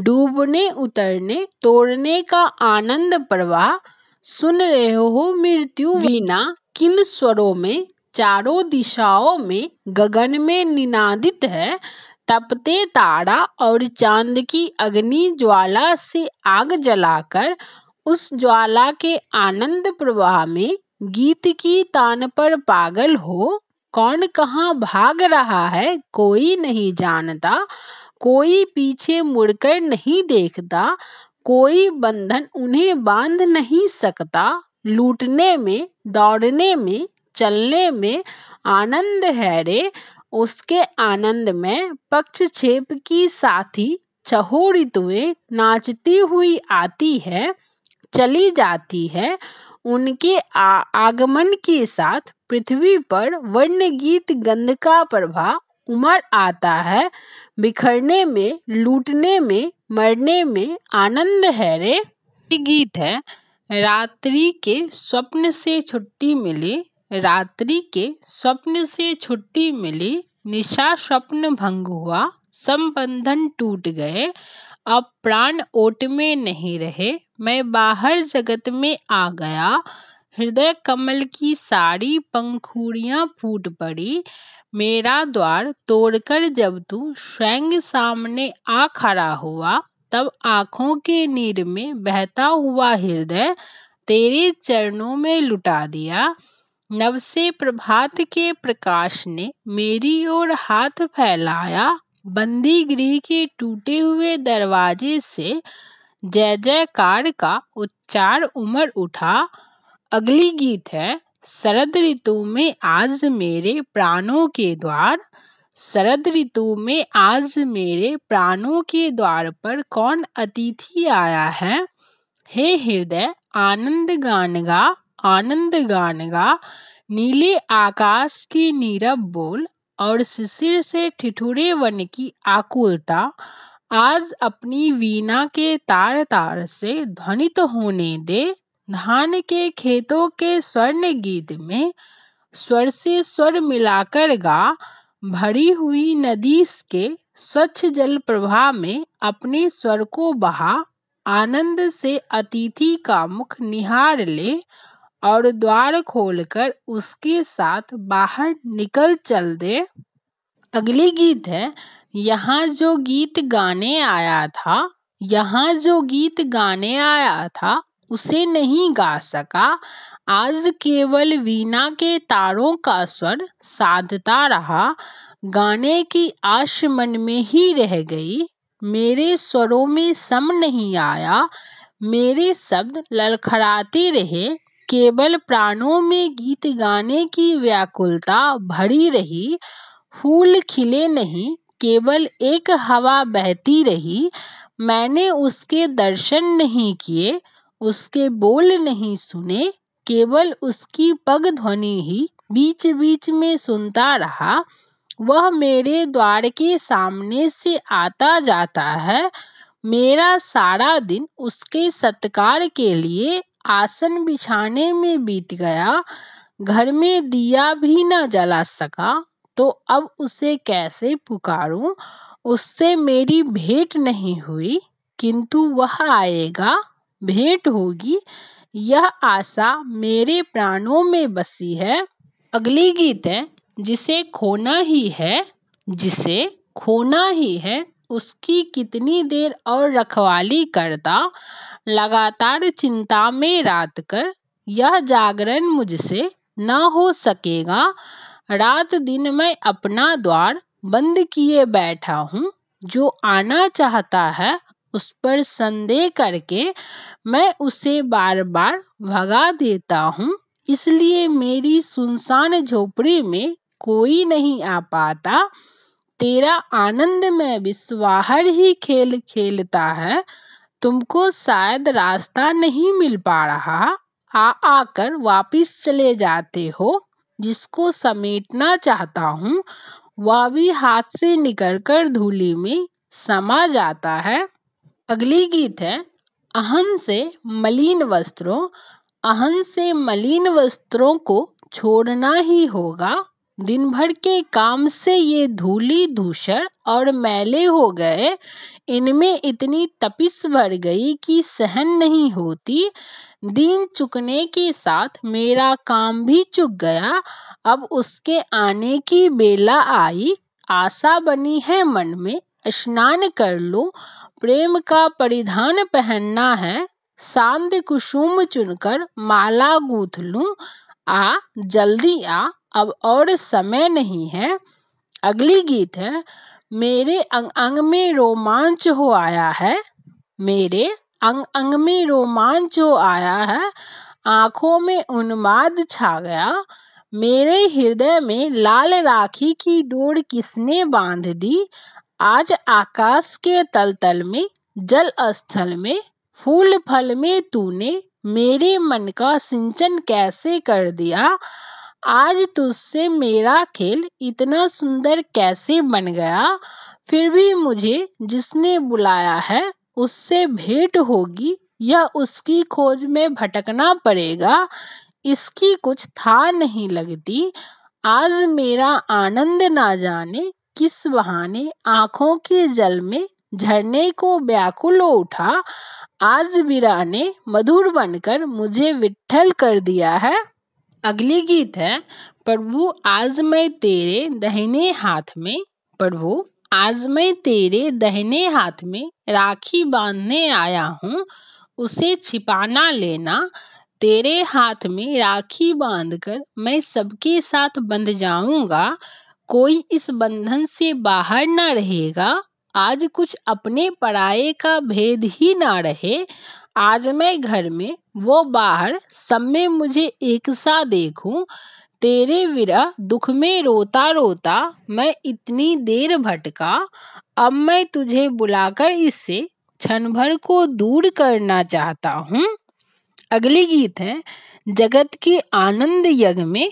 डूबने उतरने तोड़ने का आनंद प्रवाह सुन रहे हो मृत्यु वीणा किन स्वरों में चारों दिशाओं में गगन में निनादित है तपते तारा और चांद की अग्नि ज्वाला से आग जलाकर उस ज्वाला के आनंद प्रवाह में गीत की तान पर पागल हो कौन कहाँ भाग रहा है कोई नहीं जानता कोई पीछे मुड़कर नहीं देखता कोई बंधन उन्हें बांध नहीं सकता लूटने में दौड़ने में चलने में आनंद है रे उसके आनंद में पक्षक्षेप की साथी चहोरी तुए नाचती हुई आती है चली जाती है उनके आ, आगमन के साथ पृथ्वी पर वर्ण गीत गंध का प्रभाव उमड़ आता है बिखरने में लूटने में मरने में आनंद है रे गीत है रात्रि के स्वप्न से छुट्टी मिली रात्रि के स्वप्न से छुट्टी मिली निशा स्वप्न भंग हुआ संबंधन टूट गए अब प्राण ओट में नहीं रहे मैं बाहर जगत में आ गया हृदय कमल की सारी पंखुड़ियाँ फूट पड़ी मेरा द्वार तोड़कर जब तू स्वयं सामने आ खड़ा हुआ तब आँखों के नीर में बहता हुआ हृदय तेरे चरणों में लुटा दिया नवसे प्रभात के प्रकाश ने मेरी ओर हाथ फैलाया बंदी गृह के टूटे हुए दरवाजे से जय जयकार का उच्चार उमर उठा अगली गीत है शरद ऋतु में आज मेरे प्राणों के द्वार शरद ऋतु में आज मेरे प्राणों के द्वार पर कौन अतिथि आया है हे हृदय आनंद गान गा आनंद गान गा नीले आकाश की नीरव बोल और शिशिर से ठिठुरे वन की आकुलता आज अपनी वीणा के तार तार से ध्वनित तो होने दे धान के खेतों के स्वर्ण गीत में स्वर से स्वर मिलाकर गा भरी हुई नदी के स्वच्छ जल प्रवाह में अपने स्वर को बहा आनंद से अतिथि का मुख निहार ले और द्वार खोलकर उसके साथ बाहर निकल चल दे अगली गीत है यहाँ जो गीत गाने आया था यहाँ जो गीत गाने आया था उसे नहीं गा सका आज केवल वीणा के तारों का स्वर साधता रहा गाने की आश मन में ही रह गई मेरे स्वरों में सम नहीं आया मेरे शब्द ललखड़ाते रहे केवल प्राणों में गीत गाने की व्याकुलता भरी रही फूल खिले नहीं केवल एक हवा बहती रही मैंने उसके दर्शन नहीं किए उसके बोल नहीं सुने केवल उसकी पग ध्वनि ही बीच बीच में सुनता रहा वह मेरे द्वार के सामने से आता जाता है मेरा सारा दिन उसके सत्कार के लिए आसन बिछाने में बीत गया घर में दिया भी न जला सका तो अब उसे कैसे पुकारूं उससे मेरी भेंट नहीं हुई किंतु वह आएगा भेंट होगी यह आशा मेरे प्राणों में बसी है अगली गीत है जिसे खोना ही है जिसे खोना ही है उसकी कितनी देर और रखवाली करता लगातार चिंता में रात कर यह जागरण मुझसे न हो सकेगा रात दिन मैं अपना द्वार बंद किए बैठा हूँ जो आना चाहता है उस पर संदेह करके मैं उसे बार बार भगा देता हूँ इसलिए मेरी सुनसान झोपड़ी में कोई नहीं आ पाता तेरा आनंद में विश्वाहर ही खेल खेलता है तुमको शायद रास्ता नहीं मिल पा रहा आ आकर वापिस चले जाते हो जिसको समेटना चाहता हूँ वह भी हाथ से निकल कर धूली में समा जाता है अगली गीत है अहन से मलिन वस्त्रों अहन से मलिन वस्त्रों को छोड़ना ही होगा दिन भर के काम से ये धूली धूसर और मैले हो गए इनमें इतनी तपिस भर गई कि सहन नहीं होती दिन चुकने के साथ मेरा काम भी चुक गया अब उसके आने की बेला आई आशा बनी है मन में स्नान कर लो प्रेम का परिधान पहनना है शांत कुसुम चुनकर माला गूथ लूं आ जल्दी आ अब और समय नहीं है अगली गीत है मेरे अंग अंग में रोमांच हो आया है मेरे अंग अंग में रोमांच हो आया है आंखों में उन्माद छा गया मेरे हृदय में लाल राखी की डोर किसने बांध दी आज आकाश के तल तल में जल स्थल में फूल फल में तूने मेरे मन का सिंचन कैसे कर दिया आज तुझसे मेरा खेल इतना सुंदर कैसे बन गया फिर भी मुझे जिसने बुलाया है उससे भेंट होगी या उसकी खोज में भटकना पड़ेगा इसकी कुछ था नहीं लगती आज मेरा आनंद ना जाने किस बहाने आंखों के जल में झरने को व्याकुल उठा आज बिराने ने मधुर बनकर मुझे विठल कर दिया है अगली गीत है प्रभु आज मैं तेरे दहने हाथ में प्रभु आज मैं तेरे दहने हाथ में राखी बांधने आया हूँ उसे छिपाना लेना तेरे हाथ में राखी बांधकर मैं सबके साथ बंध जाऊंगा कोई इस बंधन से बाहर ना रहेगा आज कुछ अपने पराये का भेद ही ना रहे आज मैं घर में वो बाहर सब में मुझे एक सा देखूं तेरे विरह दुख में रोता रोता मैं इतनी देर भटका अब मैं तुझे बुलाकर इससे क्षण भर को दूर करना चाहता हूँ अगली गीत है जगत की आनंद यज्ञ में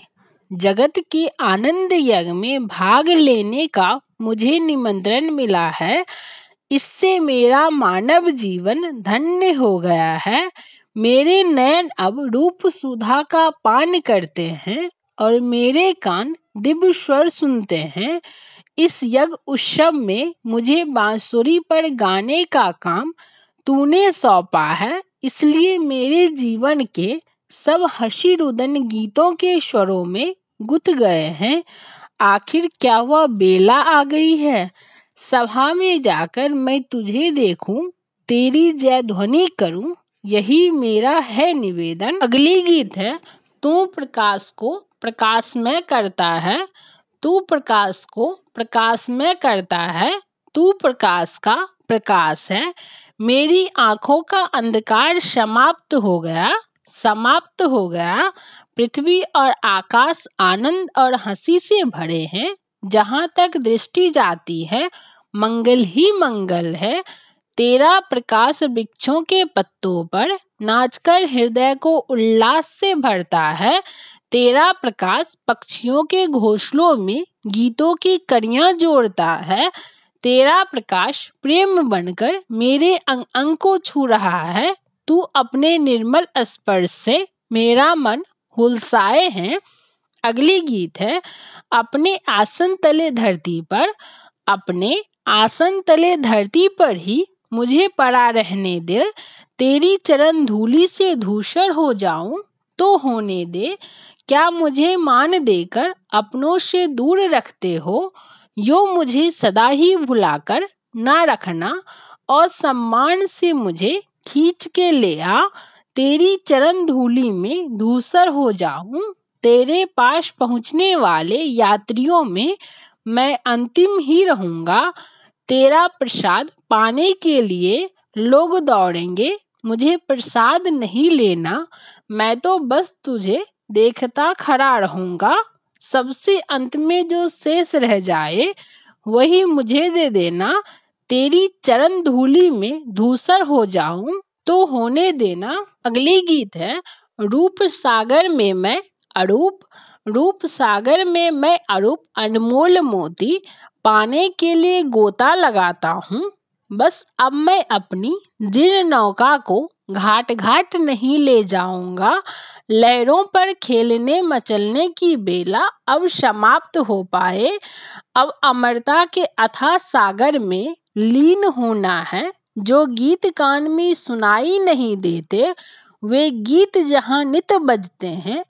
जगत की आनंद यज्ञ में भाग लेने का मुझे निमंत्रण मिला है इससे मेरा मानव जीवन धन्य हो गया है मेरे नयन अब रूप सुधा का पान करते हैं और मेरे कान दिव्य स्वर सुनते हैं इस यज्ञ उत्सव में मुझे बांसुरी पर गाने का काम तूने सौंपा है इसलिए मेरे जीवन के सब हसी रुदन गीतों के स्वरों में गुत गए हैं आखिर क्या हुआ बेला आ गई है सभा में जाकर मैं तुझे देखूं तेरी जय ध्वनि करूं यही मेरा है निवेदन अगली गीत है तू प्रकाश को प्रकाश में करता है तू प्रकाश को प्रकाश में करता है तू प्रकाश का प्रकाश है मेरी आंखों का अंधकार समाप्त हो गया समाप्त हो गया पृथ्वी और आकाश आनंद और हंसी से भरे हैं जहाँ तक दृष्टि जाती है मंगल ही मंगल है तेरा प्रकाश वृक्षों के पत्तों पर नाचकर हृदय को उल्लास से भरता है तेरा प्रकाश पक्षियों के घोंसलों में गीतों की कड़ियां जोड़ता है तेरा प्रकाश प्रेम बनकर मेरे अंग अंग को छू रहा है तू अपने निर्मल स्पर्श से मेरा मन हुलसाए हैं अगली गीत है अपने आसन तले धरती पर अपने आसन तले धरती पर ही मुझे पड़ा रहने दे तेरी चरण धूली से धूसर हो जाऊं तो होने दे क्या मुझे मान देकर अपनों से दूर रखते हो यो मुझे सदा ही भुलाकर ना रखना और सम्मान से मुझे खींच के ले आ तेरी चरण धूलि में धूसर हो जाऊं तेरे पास पहुंचने वाले यात्रियों में मैं अंतिम ही रहूंगा तेरा प्रसाद पाने के लिए लोग दौड़ेंगे मुझे प्रसाद नहीं लेना मैं तो बस तुझे देखता खड़ा रहूंगा सबसे अंत में जो शेष रह जाए वही मुझे दे देना तेरी चरण धूली में धूसर हो जाऊं तो होने देना अगली गीत है रूप सागर में मैं अरूप रूप सागर में मैं अरूप अनमोल मोती पाने के लिए गोता लगाता हूँ बस अब मैं अपनी जिन नौका को घाट घाट नहीं ले जाऊंगा लहरों पर खेलने मचलने की बेला अब समाप्त हो पाए अब अमरता के अथा सागर में लीन होना है जो गीत कान में सुनाई नहीं देते वे गीत जहाँ नित बजते हैं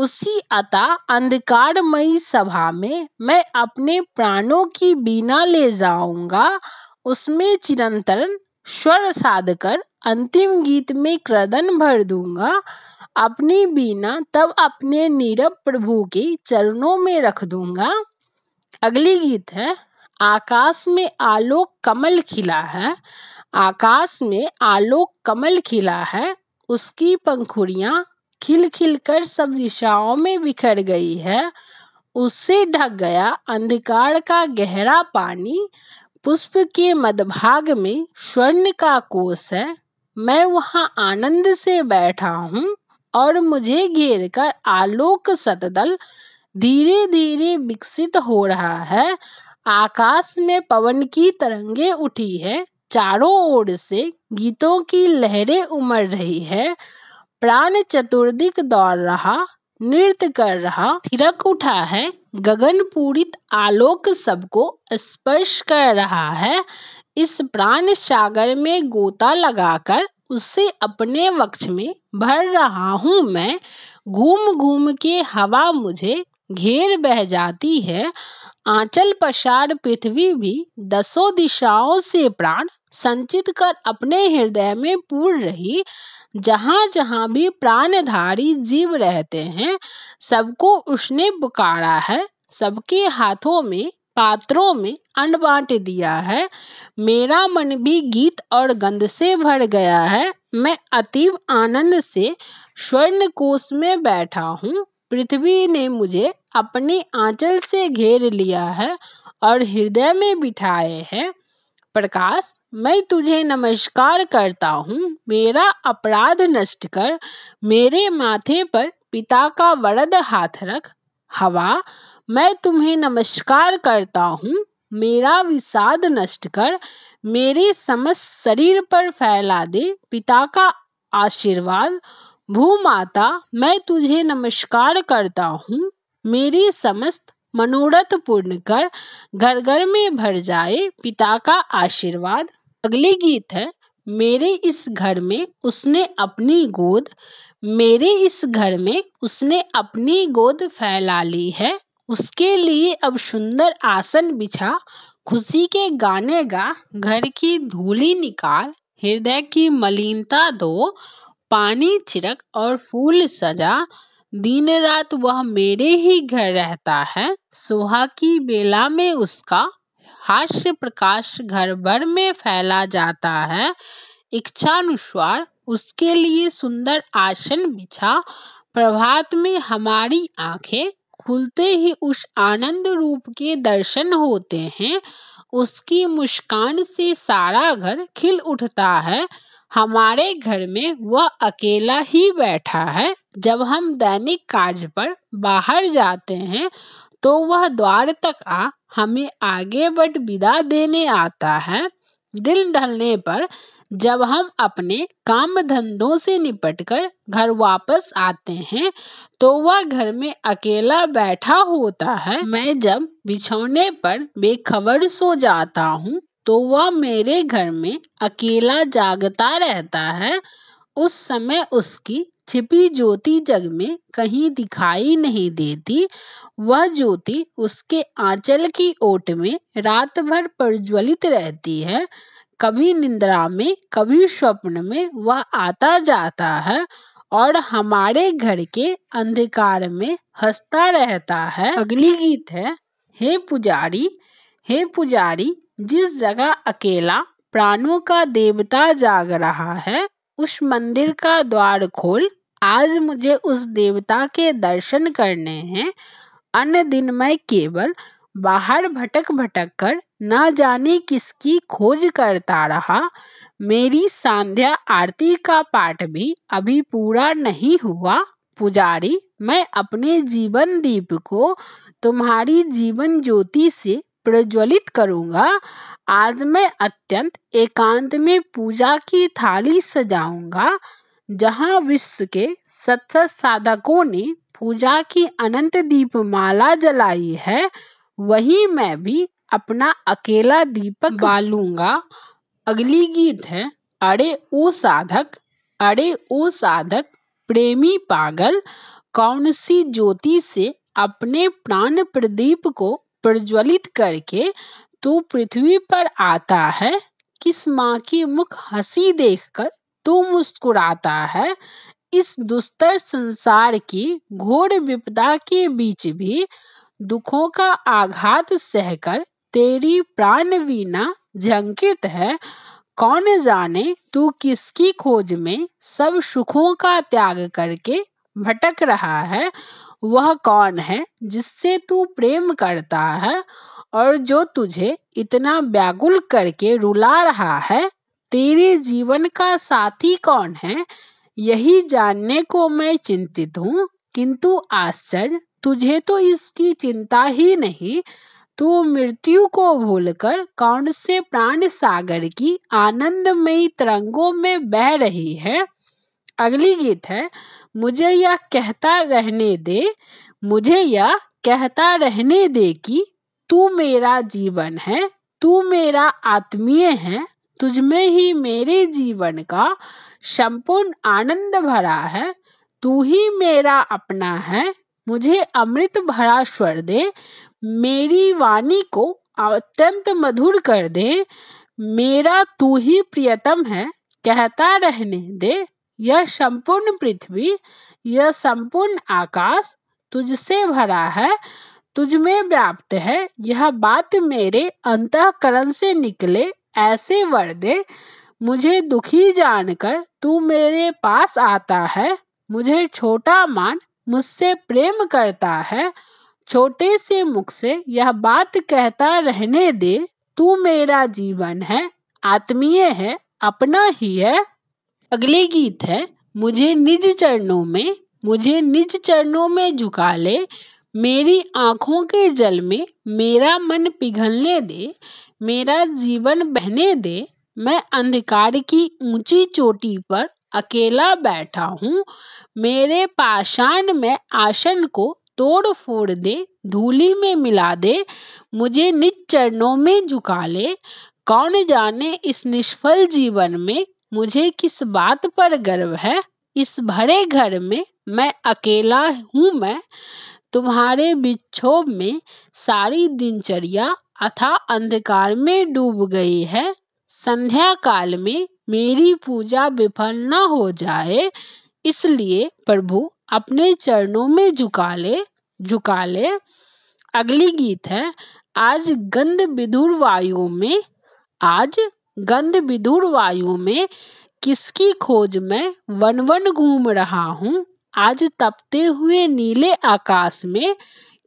उसी अतः अंधकारमयी सभा में मैं अपने प्राणों की बीना ले जाऊंगा उसमें चिरंतन स्वर साध कर अंतिम गीत में क्रदन भर दूंगा अपनी बीना तब अपने नीरव प्रभु के चरणों में रख दूंगा अगली गीत है आकाश में आलोक कमल खिला है आकाश में आलोक कमल खिला है उसकी पंखुड़ियां खिल खिल कर सब दिशाओं में बिखर गई है उससे ढक गया अंधकार का गहरा पानी पुष्प के मदभाग में स्वर्ण का कोष है मैं वहाँ आनंद से बैठा हूँ और मुझे घेर कर आलोक सतदल धीरे धीरे विकसित हो रहा है आकाश में पवन की तरंगे उठी है चारों ओर से गीतों की लहरें उमड़ रही है प्राण चतुर्दिक दौड़ रहा नृत्य कर रहा थिरक उठा है गगन पूरित आलोक सबको स्पर्श कर रहा है इस प्राण सागर में गोता लगाकर उसे अपने वक्ष में भर रहा हूँ मैं घूम घूम के हवा मुझे घेर बह जाती है आंचल पसार पृथ्वी भी दसों दिशाओं से प्राण संचित कर अपने हृदय में पूर रही जहाँ जहाँ भी प्राणधारी जीव रहते हैं सबको उसने पुकारा है सबके हाथों में पात्रों में अन्न बांट दिया है मेरा मन भी गीत और गंध से भर गया है मैं अतीब आनंद से स्वर्ण कोष में बैठा हूँ पृथ्वी ने मुझे अपने आंचल से घेर लिया है और हृदय में बिठाए हैं प्रकाश मैं तुझे नमस्कार करता हूँ मेरा अपराध नष्ट कर मेरे माथे पर पिता का वरद हाथ रख हवा मैं तुम्हें नमस्कार करता हूँ मेरा विषाद नष्ट कर मेरे समस्त शरीर पर फैला दे पिता का आशीर्वाद भू माता मैं तुझे नमस्कार करता हूँ मेरी समस्त मनोरथ पूर्ण कर घर घर में भर जाए पिता का आशीर्वाद अगले गीत है मेरे इस घर में उसने अपनी गोद मेरे इस घर में उसने अपनी गोद फैला ली है उसके लिए अब सुंदर आसन बिछा खुशी के गाने गा घर की धूली निकाल हृदय की मलिनता दो पानी छिड़क और फूल सजा दिन रात वह मेरे ही घर रहता है सुबह की बेला में उसका हास्य प्रकाश घर भर में फैला जाता है इच्छानुसार उसके लिए सुंदर आसन बिछा प्रभात में हमारी आंखें खुलते ही उस आनंद रूप के दर्शन होते हैं उसकी मुस्कान से सारा घर खिल उठता है हमारे घर में वह अकेला ही बैठा है जब हम दैनिक कार्य पर बाहर जाते हैं तो वह द्वार तक आ हमें आगे बढ़ विदा देने आता है दिल ढलने पर जब हम अपने काम धंधों से निपटकर घर वापस आते हैं तो वह घर में अकेला बैठा होता है मैं जब बिछौने पर बेखबर सो जाता हूँ तो वह मेरे घर में अकेला जागता रहता है उस समय उसकी छिपी ज्योति जग में कहीं दिखाई नहीं देती वह ज्योति उसके आंचल की ओट में रात भर प्रज्वलित रहती है कभी निंद्रा में कभी स्वप्न में वह आता जाता है और हमारे घर के अंधकार में हंसता रहता है अगली गीत है हे पुजारी हे पुजारी जिस जगह अकेला प्राणों का देवता जाग रहा है उस मंदिर का द्वार खोल आज मुझे उस देवता के दर्शन करने हैं अन्य दिन मैं केवल बाहर भटक भटक कर न जाने किसकी खोज करता रहा मेरी सांध्या आरती का पाठ भी अभी पूरा नहीं हुआ पुजारी मैं अपने जीवन दीप को तुम्हारी जीवन ज्योति से प्रज्वलित करूंगा आज मैं अत्यंत एकांत में पूजा की थाली सजाऊंगा जहाँ विश्व के सत्सत साधकों ने पूजा की अनंत दीप माला जलाई है वहीं मैं भी अपना अकेला दीपक बालूंगा अगली गीत है अरे ओ साधक अरे ओ साधक प्रेमी पागल कौन सी ज्योति से अपने प्राण प्रदीप को प्रज्वलित करके तू पृथ्वी पर आता है किस माँ की मुख हंसी देखकर तू मुस्कुराता है इस दुस्तर संसार की घोर विपदा के बीच भी दुखों का आघात सहकर तेरी प्राण वीणा झंकित है कौन जाने तू किसकी खोज में सब सुखों का त्याग करके भटक रहा है वह कौन है जिससे तू प्रेम करता है और जो तुझे इतना व्याकुल करके रुला रहा है तेरे जीवन का साथी कौन है यही जानने को मैं चिंतित हूँ किंतु आश्चर्य तुझे तो इसकी चिंता ही नहीं तू मृत्यु को भूलकर कौन से प्राण सागर की आनंदमयी तरंगों में बह रही है अगली गीत है मुझे यह कहता रहने दे मुझे यह कहता रहने दे कि तू मेरा जीवन है तू मेरा आत्मीय है तुझमें ही मेरे जीवन का संपूर्ण आनंद भरा है तू ही मेरा अपना है मुझे अमृत भरा स्वर दे मेरी वाणी को अत्यंत मधुर कर दे मेरा तू ही प्रियतम है कहता रहने दे यह संपूर्ण पृथ्वी यह संपूर्ण आकाश तुझसे भरा है तुझ में व्याप्त है यह बात मेरे अंतकरण से निकले ऐसे वर दे मुझे दुखी जानकर तू मेरे पास आता है मुझे छोटा मान मुझसे प्रेम करता है छोटे से मुख से यह बात कहता रहने दे तू मेरा जीवन है आत्मीय है अपना ही है अगले गीत है मुझे निज चरणों में मुझे निज चरणों में झुका ले मेरी आँखों के जल में मेरा मन पिघलने दे मेरा जीवन बहने दे मैं अंधकार की ऊंची चोटी पर अकेला बैठा हूँ मेरे पाषाण में आसन को तोड़ फोड़ दे धूली में मिला दे मुझे निज चरणों में झुका ले कौन जाने इस निष्फल जीवन में मुझे किस बात पर गर्व है इस भरे घर में मैं अकेला हूँ मैं तुम्हारे विक्षोभ में सारी दिनचर्या अथा अंधकार में डूब गई है संध्या काल में मेरी पूजा विफल न हो जाए इसलिए प्रभु अपने चरणों में झुका ले झुका ले अगली गीत है आज गंध विधुर वायु में आज गंध विदुर वायु में किसकी खोज में वन वन घूम रहा हूँ आज तपते हुए नीले आकाश में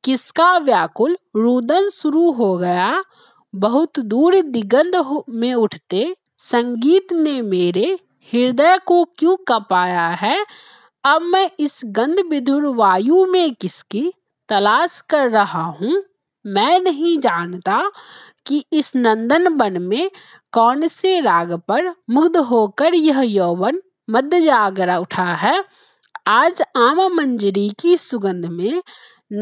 किसका व्याकुल रुदन शुरू हो गया बहुत दूर दिगंध में उठते संगीत ने मेरे हृदय को क्यों कपाया है अब मैं इस गंध विदुर वायु में किसकी तलाश कर रहा हूँ मैं नहीं जानता कि इस नंदन वन में कौन से राग पर मुग्ध होकर यह यौवन मध्य जागरा उठा है आज आम मंजरी की सुगंध में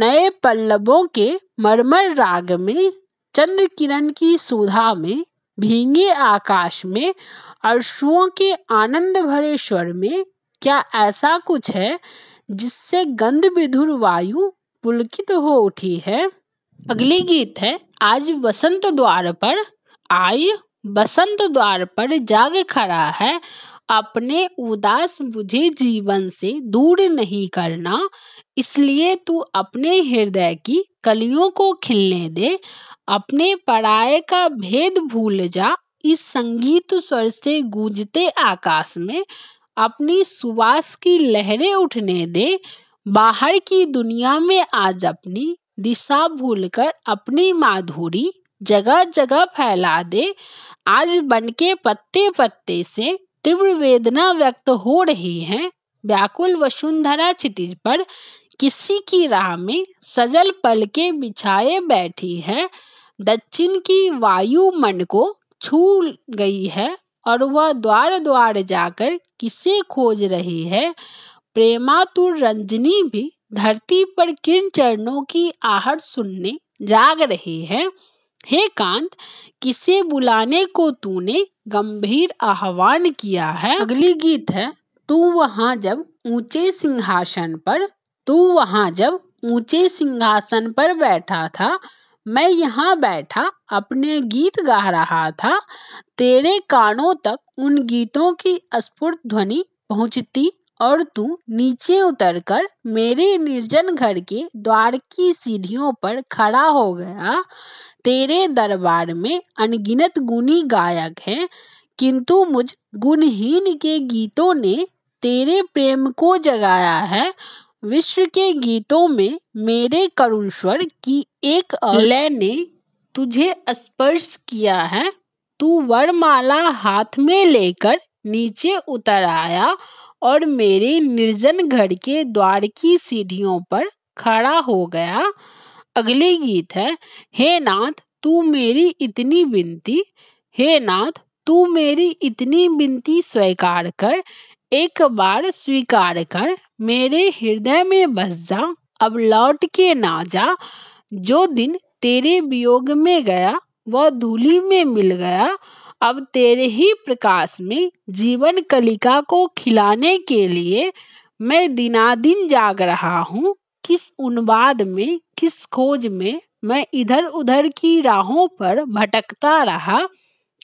नए पल्लवों के मरमर राग में चंद्र किरण की सुधा में भींगे आकाश में अर्शुओं के आनंद भरे स्वर में क्या ऐसा कुछ है जिससे गंध विधुर वायु पुलकित तो हो उठी है अगली गीत है आज वसंत द्वार पर आय बसंत द्वार पर जाग खड़ा है अपने उदास मुझे जीवन से दूर नहीं करना इसलिए तू अपने हृदय की कलियों को खिलने दे अपने पराये का भेद भूल जा इस संगीत स्वर से गूंजते आकाश में अपनी सुवास की लहरें उठने दे बाहर की दुनिया में आज अपनी दिशा भूलकर अपनी माधुरी जगह जगह फैला दे आज बन के पत्ते पत्ते से तीव्र वेदना व्यक्त हो रही है व्याकुल वसुंधरा क्षितिज पर किसी की राह में सजल पल के बिछाए बैठी है दक्षिण की वायु मन को छू गई है और वह द्वार द्वार जाकर किसे खोज रही है प्रेमातुर रंजनी भी धरती पर किन चरणों की आहट सुनने जाग रही है हे कांत किसे बुलाने को तूने गंभीर आह्वान किया है अगली गीत है तू वहाँ जब ऊंचे सिंहासन पर तू वहाँ जब ऊंचे सिंहासन पर बैठा था मैं यहाँ बैठा अपने गीत गा रहा था तेरे कानों तक उन गीतों की स्फुट ध्वनि पहुंचती और तू नीचे उतरकर मेरे निर्जन घर के द्वार की सीढ़ियों पर खड़ा हो गया तेरे दरबार में अनगिनत गुणी गायक हैं किंतु मुझ गुणहीन के गीतों ने तेरे प्रेम को जगाया है विश्व के गीतों में मेरे करुण स्वर की एक लय ने तुझे स्पर्श किया है तू वरमाला हाथ में लेकर नीचे उतर आया और मेरे निर्जन घर के द्वार की सीढ़ियों पर खड़ा हो गया अगले गीत है हे नाथ तू मेरी इतनी विनती हे नाथ तू मेरी इतनी विनती स्वीकार कर एक बार स्वीकार कर मेरे हृदय में बस जा अब लौट के ना जा जो दिन तेरे वियोग में गया वह धूली में मिल गया अब तेरे ही प्रकाश में जीवन कलिका को खिलाने के लिए मैं दिनादिन जाग रहा हूँ किस उन्माद में किस खोज में मैं इधर उधर की राहों पर भटकता रहा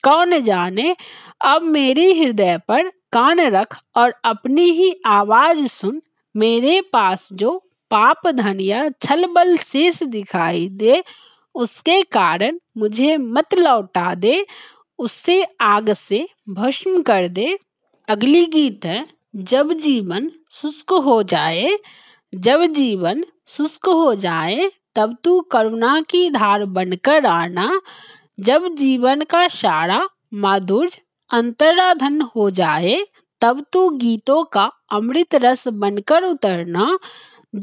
कौन जाने अब मेरे हृदय पर कान रख और अपनी ही आवाज सुन मेरे पास जो पाप धनिया छल बल शेष दिखाई दे उसके कारण मुझे मत लौटा दे उससे आग से भस्म कर दे अगली गीत है जब जीवन शुष्क हो जाए जब जीवन शुष्क हो जाए तब तू करुणा की धार बनकर आना जब जीवन का सारा माधुर्य अंतराधन हो जाए तब तू गीतों का अमृत रस बनकर उतरना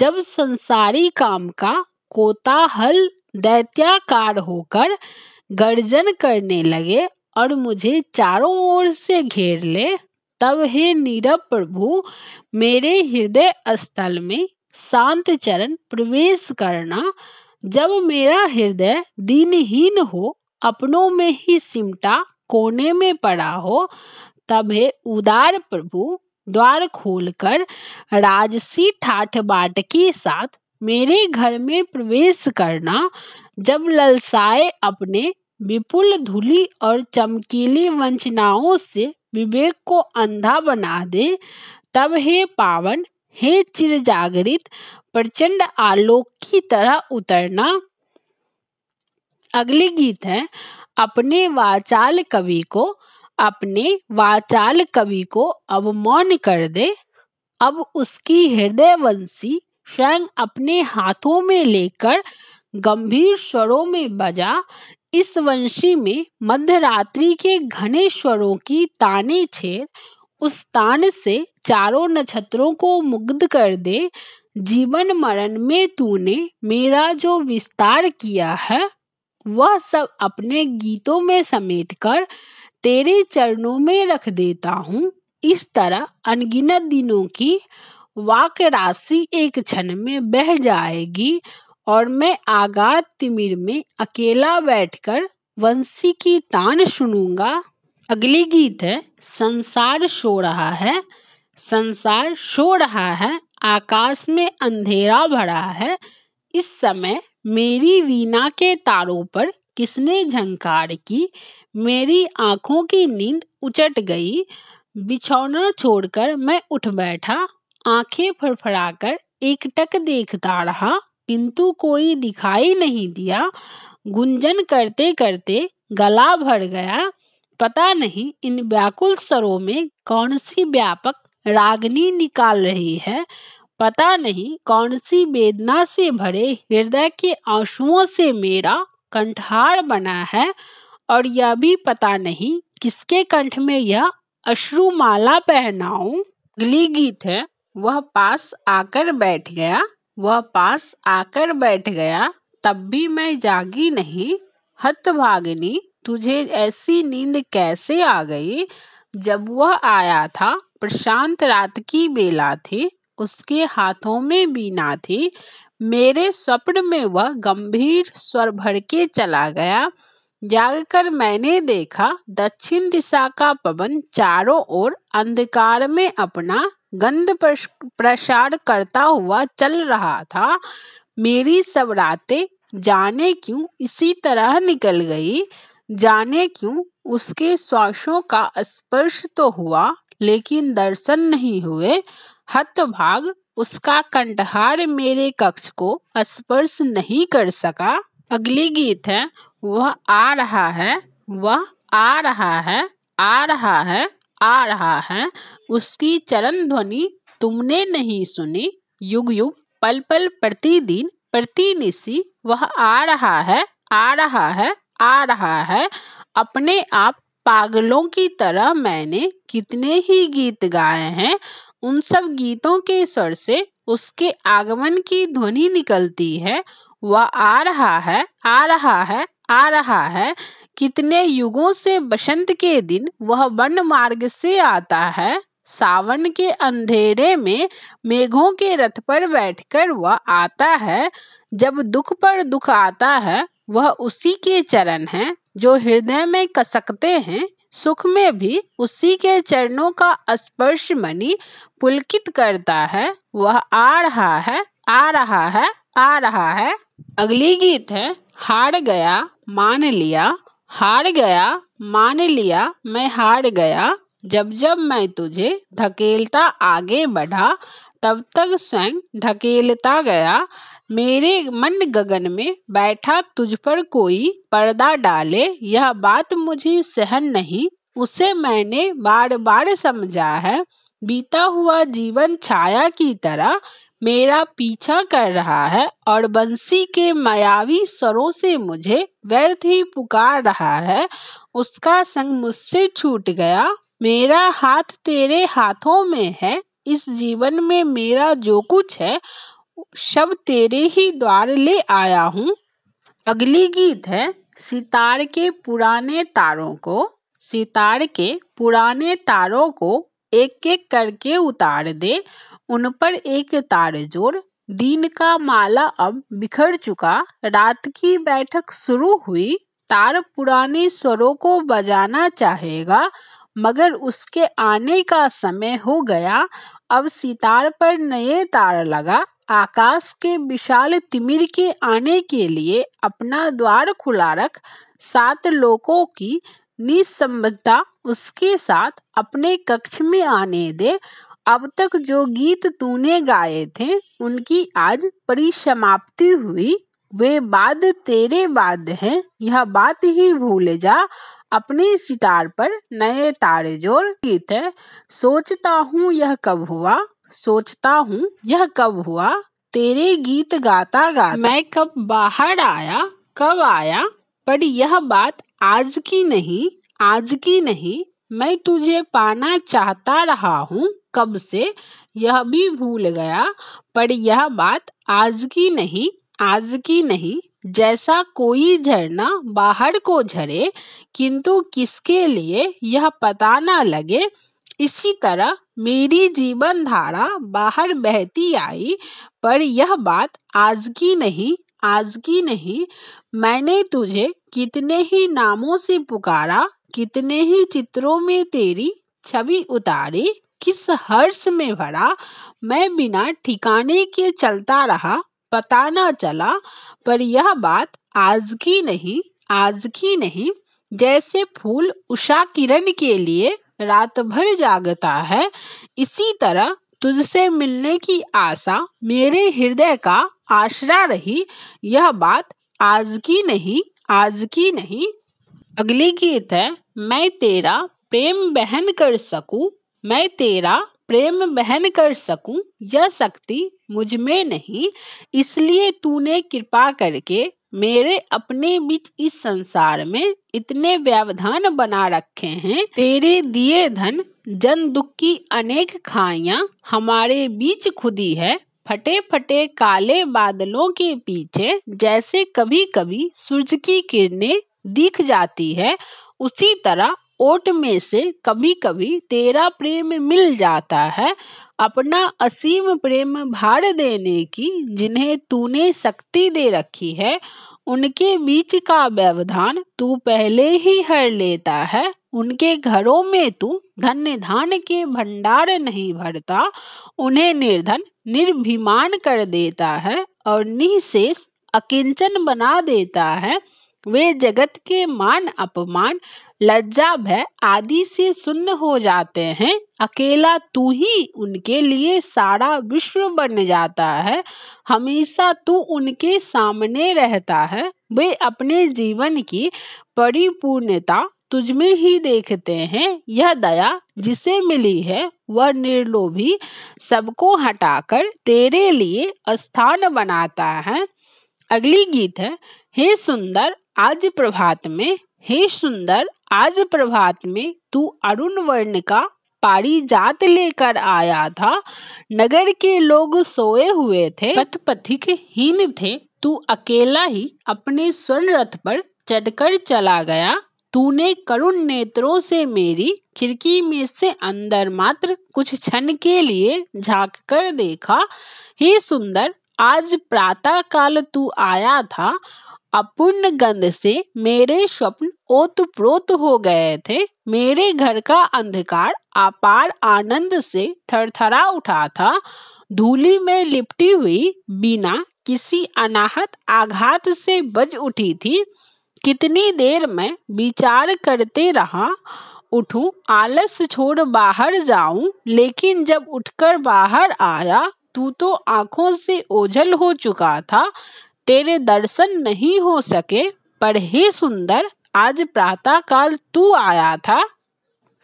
जब संसारी काम का कोताहल दैत्याकार होकर गर्जन करने लगे और मुझे चारों ओर से घेर ले तब हे नीरव प्रभु मेरे हृदय स्थल में शांत चरण प्रवेश करना जब मेरा हृदय दीनहीन हो अपनों में ही सिमटा कोने में पड़ा हो तब हे उदार प्रभु द्वार खोलकर राजसी ठाठ बाट के साथ मेरे घर में प्रवेश करना जब ललसाए अपने विपुल धूली और चमकीली वंचनाओं से विवेक को अंधा बना दे तब हे पावन हे चिर जागृत प्रचंड आलोक की तरह उतरना अगले गीत है अपने वाचाल कवि को अपने वाचाल कवि को अब मौन कर दे अब उसकी वंशी स्वयं अपने हाथों में लेकर गंभीर स्वरों में बजा इस वंशी में मध्य रात्रि के घने स्वरों की ताने छेड़ उस तान से चारों नक्षत्रों को मुग्ध कर दे जीवन मरण में तूने मेरा जो विस्तार किया है वह सब अपने गीतों में समेट कर तेरे चरणों में रख देता हूँ इस तरह अनगिनत दिनों की वाक राशि एक क्षण में बह जाएगी और मैं आगात तिमिर में अकेला बैठकर वंशी की तान सुनूंगा अगली गीत है संसार सो रहा है संसार सो रहा है आकाश में अंधेरा भरा है इस समय मेरी वीणा के तारों पर किसने झंकार की मेरी आंखों की नींद उचट गई बिछौना छोड़कर मैं उठ बैठा आंखें फड़फड़ाकर एकटक देखता रहा किंतु कोई दिखाई नहीं दिया गुंजन करते करते गला भर गया पता नहीं इन व्याकुल स्वरों में कौन सी व्यापक रागनी निकाल रही है पता नहीं कौन सी वेदना से भरे हृदय के आंसुओं से मेरा कंठहार बना है और यह भी पता नहीं किसके कंठ में यह अश्रुमाला पहनाऊ गली गीत है वह पास आकर बैठ गया वह पास आकर बैठ गया तब भी मैं जागी नहीं हत भागनी तुझे ऐसी नींद कैसे आ गई जब वह आया था प्रशांत रात की बेला थी उसके हाथों में बीना थी मेरे स्वप्न में वह गंभीर स्वर भर के चला गया जागकर मैंने देखा दक्षिण दिशा का पवन चारों ओर अंधकार में अपना गंध प्रसार करता हुआ चल रहा था मेरी सब रातें जाने क्यों इसी तरह निकल गई जाने क्यों उसके श्वासों का स्पर्श तो हुआ लेकिन दर्शन नहीं हुए हतभाग उसका कंठहार मेरे कक्ष को स्पर्श नहीं कर सका अगली गीत है वह आ रहा है वह आ रहा है आ रहा है आ रहा है उसकी चरण ध्वनि तुमने नहीं सुनी युग युग पल पल प्रतिदिन प्रतिनिशी वह आ रहा है आ रहा है आ रहा है अपने आप पागलों की तरह मैंने कितने ही गीत गाए हैं उन सब गीतों के स्वर से उसके आगमन की ध्वनि निकलती है वह आ रहा है आ रहा है आ रहा है कितने युगों से बसंत के दिन वह वन मार्ग से आता है सावन के अंधेरे में मेघों के रथ पर बैठकर वह आता है जब दुख पर दुख आता है वह उसी के चरण हैं जो हृदय में कसकते हैं सुख में भी उसी के चरणों का स्पर्श मणि पुलकित करता है वह आ रहा है आ रहा है आ रहा है अगली गीत है हार गया मान लिया हार गया मान लिया मैं हार गया जब जब मैं तुझे धकेलता आगे बढ़ा तब तक संग धकेलता गया मेरे मन गगन में बैठा तुझ पर कोई पर्दा डाले यह बात मुझे सहन नहीं उसे मैंने बार बार समझा है बीता हुआ जीवन छाया की तरह मेरा पीछा कर रहा है और बंसी के मायावी सरों से मुझे व्यर्थ ही पुकार रहा है उसका संग मुझसे छूट गया मेरा हाथ तेरे हाथों में है इस जीवन में मेरा जो कुछ है शब तेरे ही द्वार ले आया हूँ अगली गीत है सितार के पुराने तारों को सितार के पुराने तारों को एक एक करके उतार दे उन पर एक तार जोड़ दिन का माला अब बिखर चुका रात की बैठक शुरू हुई तार पुराने स्वरों को बजाना चाहेगा मगर उसके आने का समय हो गया अब सितार पर नए तार लगा आकाश के विशाल तिमिर के आने के लिए अपना द्वार खुला रख सात लोगों की निसम्बता उसके साथ अपने कक्ष में आने दे अब तक जो गीत तूने गाए थे उनकी आज परिसमाप्ति हुई वे बाद तेरे बाद हैं यह बात ही भूल जा अपने सितार पर नए तारे जोड़ गीत है सोचता हूँ यह कब हुआ सोचता हूँ यह कब हुआ तेरे गीत गाता गा मैं कब बाहर आया कब आया पर यह बात आज की नहीं आज की नहीं मैं तुझे पाना चाहता रहा हूँ कब से यह भी भूल गया पर यह बात आज की नहीं आज की नहीं जैसा कोई झरना बाहर को झरे किंतु किसके लिए यह पता ना लगे इसी तरह मेरी जीवन धारा बाहर बहती आई पर यह बात आज की नहीं आज की नहीं मैंने तुझे कितने ही नामों से पुकारा कितने ही चित्रों में तेरी छवि उतारी किस हर्ष में भरा मैं बिना ठिकाने के चलता रहा पता ना चला पर यह बात आज की नहीं आज की नहीं जैसे फूल उषा किरण के लिए रात भर जागता है इसी तरह तुझसे मिलने की आशा मेरे हृदय का आसरा रही यह बात आज की नहीं आज की नहीं अगली गीत है मैं तेरा प्रेम बहन कर सकूं मैं तेरा प्रेम बहन कर सकूं यह शक्ति मुझ में नहीं इसलिए तूने कृपा करके मेरे अपने बीच इस संसार में इतने व्यवधान बना रखे हैं तेरे दिए धन जन दुख की अनेक खाइया हमारे बीच खुदी है फटे फटे काले बादलों के पीछे जैसे कभी कभी सूर्य की किरणें दिख जाती है उसी तरह ओट में से कभी कभी तेरा प्रेम मिल जाता है अपना असीम प्रेम भार देने की जिन्हें तूने शक्ति दे रखी है उनके बीच का व्यवधान तू पहले ही हर लेता है उनके घरों में तू धन धान के भंडार नहीं भरता उन्हें निर्धन निर्भिमान कर देता है और निशेष अकिंचन बना देता है वे जगत के मान अपमान लज्जा भय आदि से सुन्न हो जाते हैं अकेला तू ही उनके लिए सारा विश्व बन जाता है हमेशा तू उनके सामने रहता है वे अपने जीवन की परिपूर्णता में ही देखते हैं यह दया जिसे मिली है वह निर्लोभी सबको हटाकर तेरे लिए स्थान बनाता है अगली गीत है हे सुंदर आज प्रभात में हे सुंदर आज प्रभात में तू अरुण वर्ण का पारिजात लेकर आया था नगर के लोग सोए हुए थे पथ पथिक हीन थे तू अकेला ही अपने स्वर्ण रथ पर चढ़कर चला गया तूने करुण नेत्रों से मेरी खिड़की में से अंदर मात्र कुछ क्षण के लिए झांक कर देखा हे सुंदर आज प्रातः काल तू आया था अपूर्ण गंध से मेरे स्वप्न ओतप्रोत हो गए थे मेरे घर का अंधकार अपार आनंद से थरथरा उठा था धूली में लिपटी हुई बिना किसी अनाहत आघात से बज उठी थी कितनी देर में विचार करते रहा उठूं आलस छोड़ बाहर जाऊं लेकिन जब उठकर बाहर आया तू तो आंखों से ओझल हो चुका था तेरे दर्शन नहीं हो सके पर हे सुंदर आज प्रातः काल तू आया था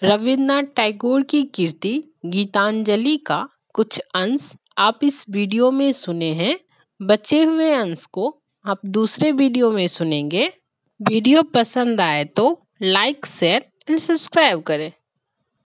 रविन्द्रनाथ टैगोर की कीर्ति गीतांजलि का कुछ अंश आप इस वीडियो में सुने हैं बचे हुए अंश को आप दूसरे वीडियो में सुनेंगे वीडियो पसंद आए तो लाइक शेयर एंड सब्सक्राइब करें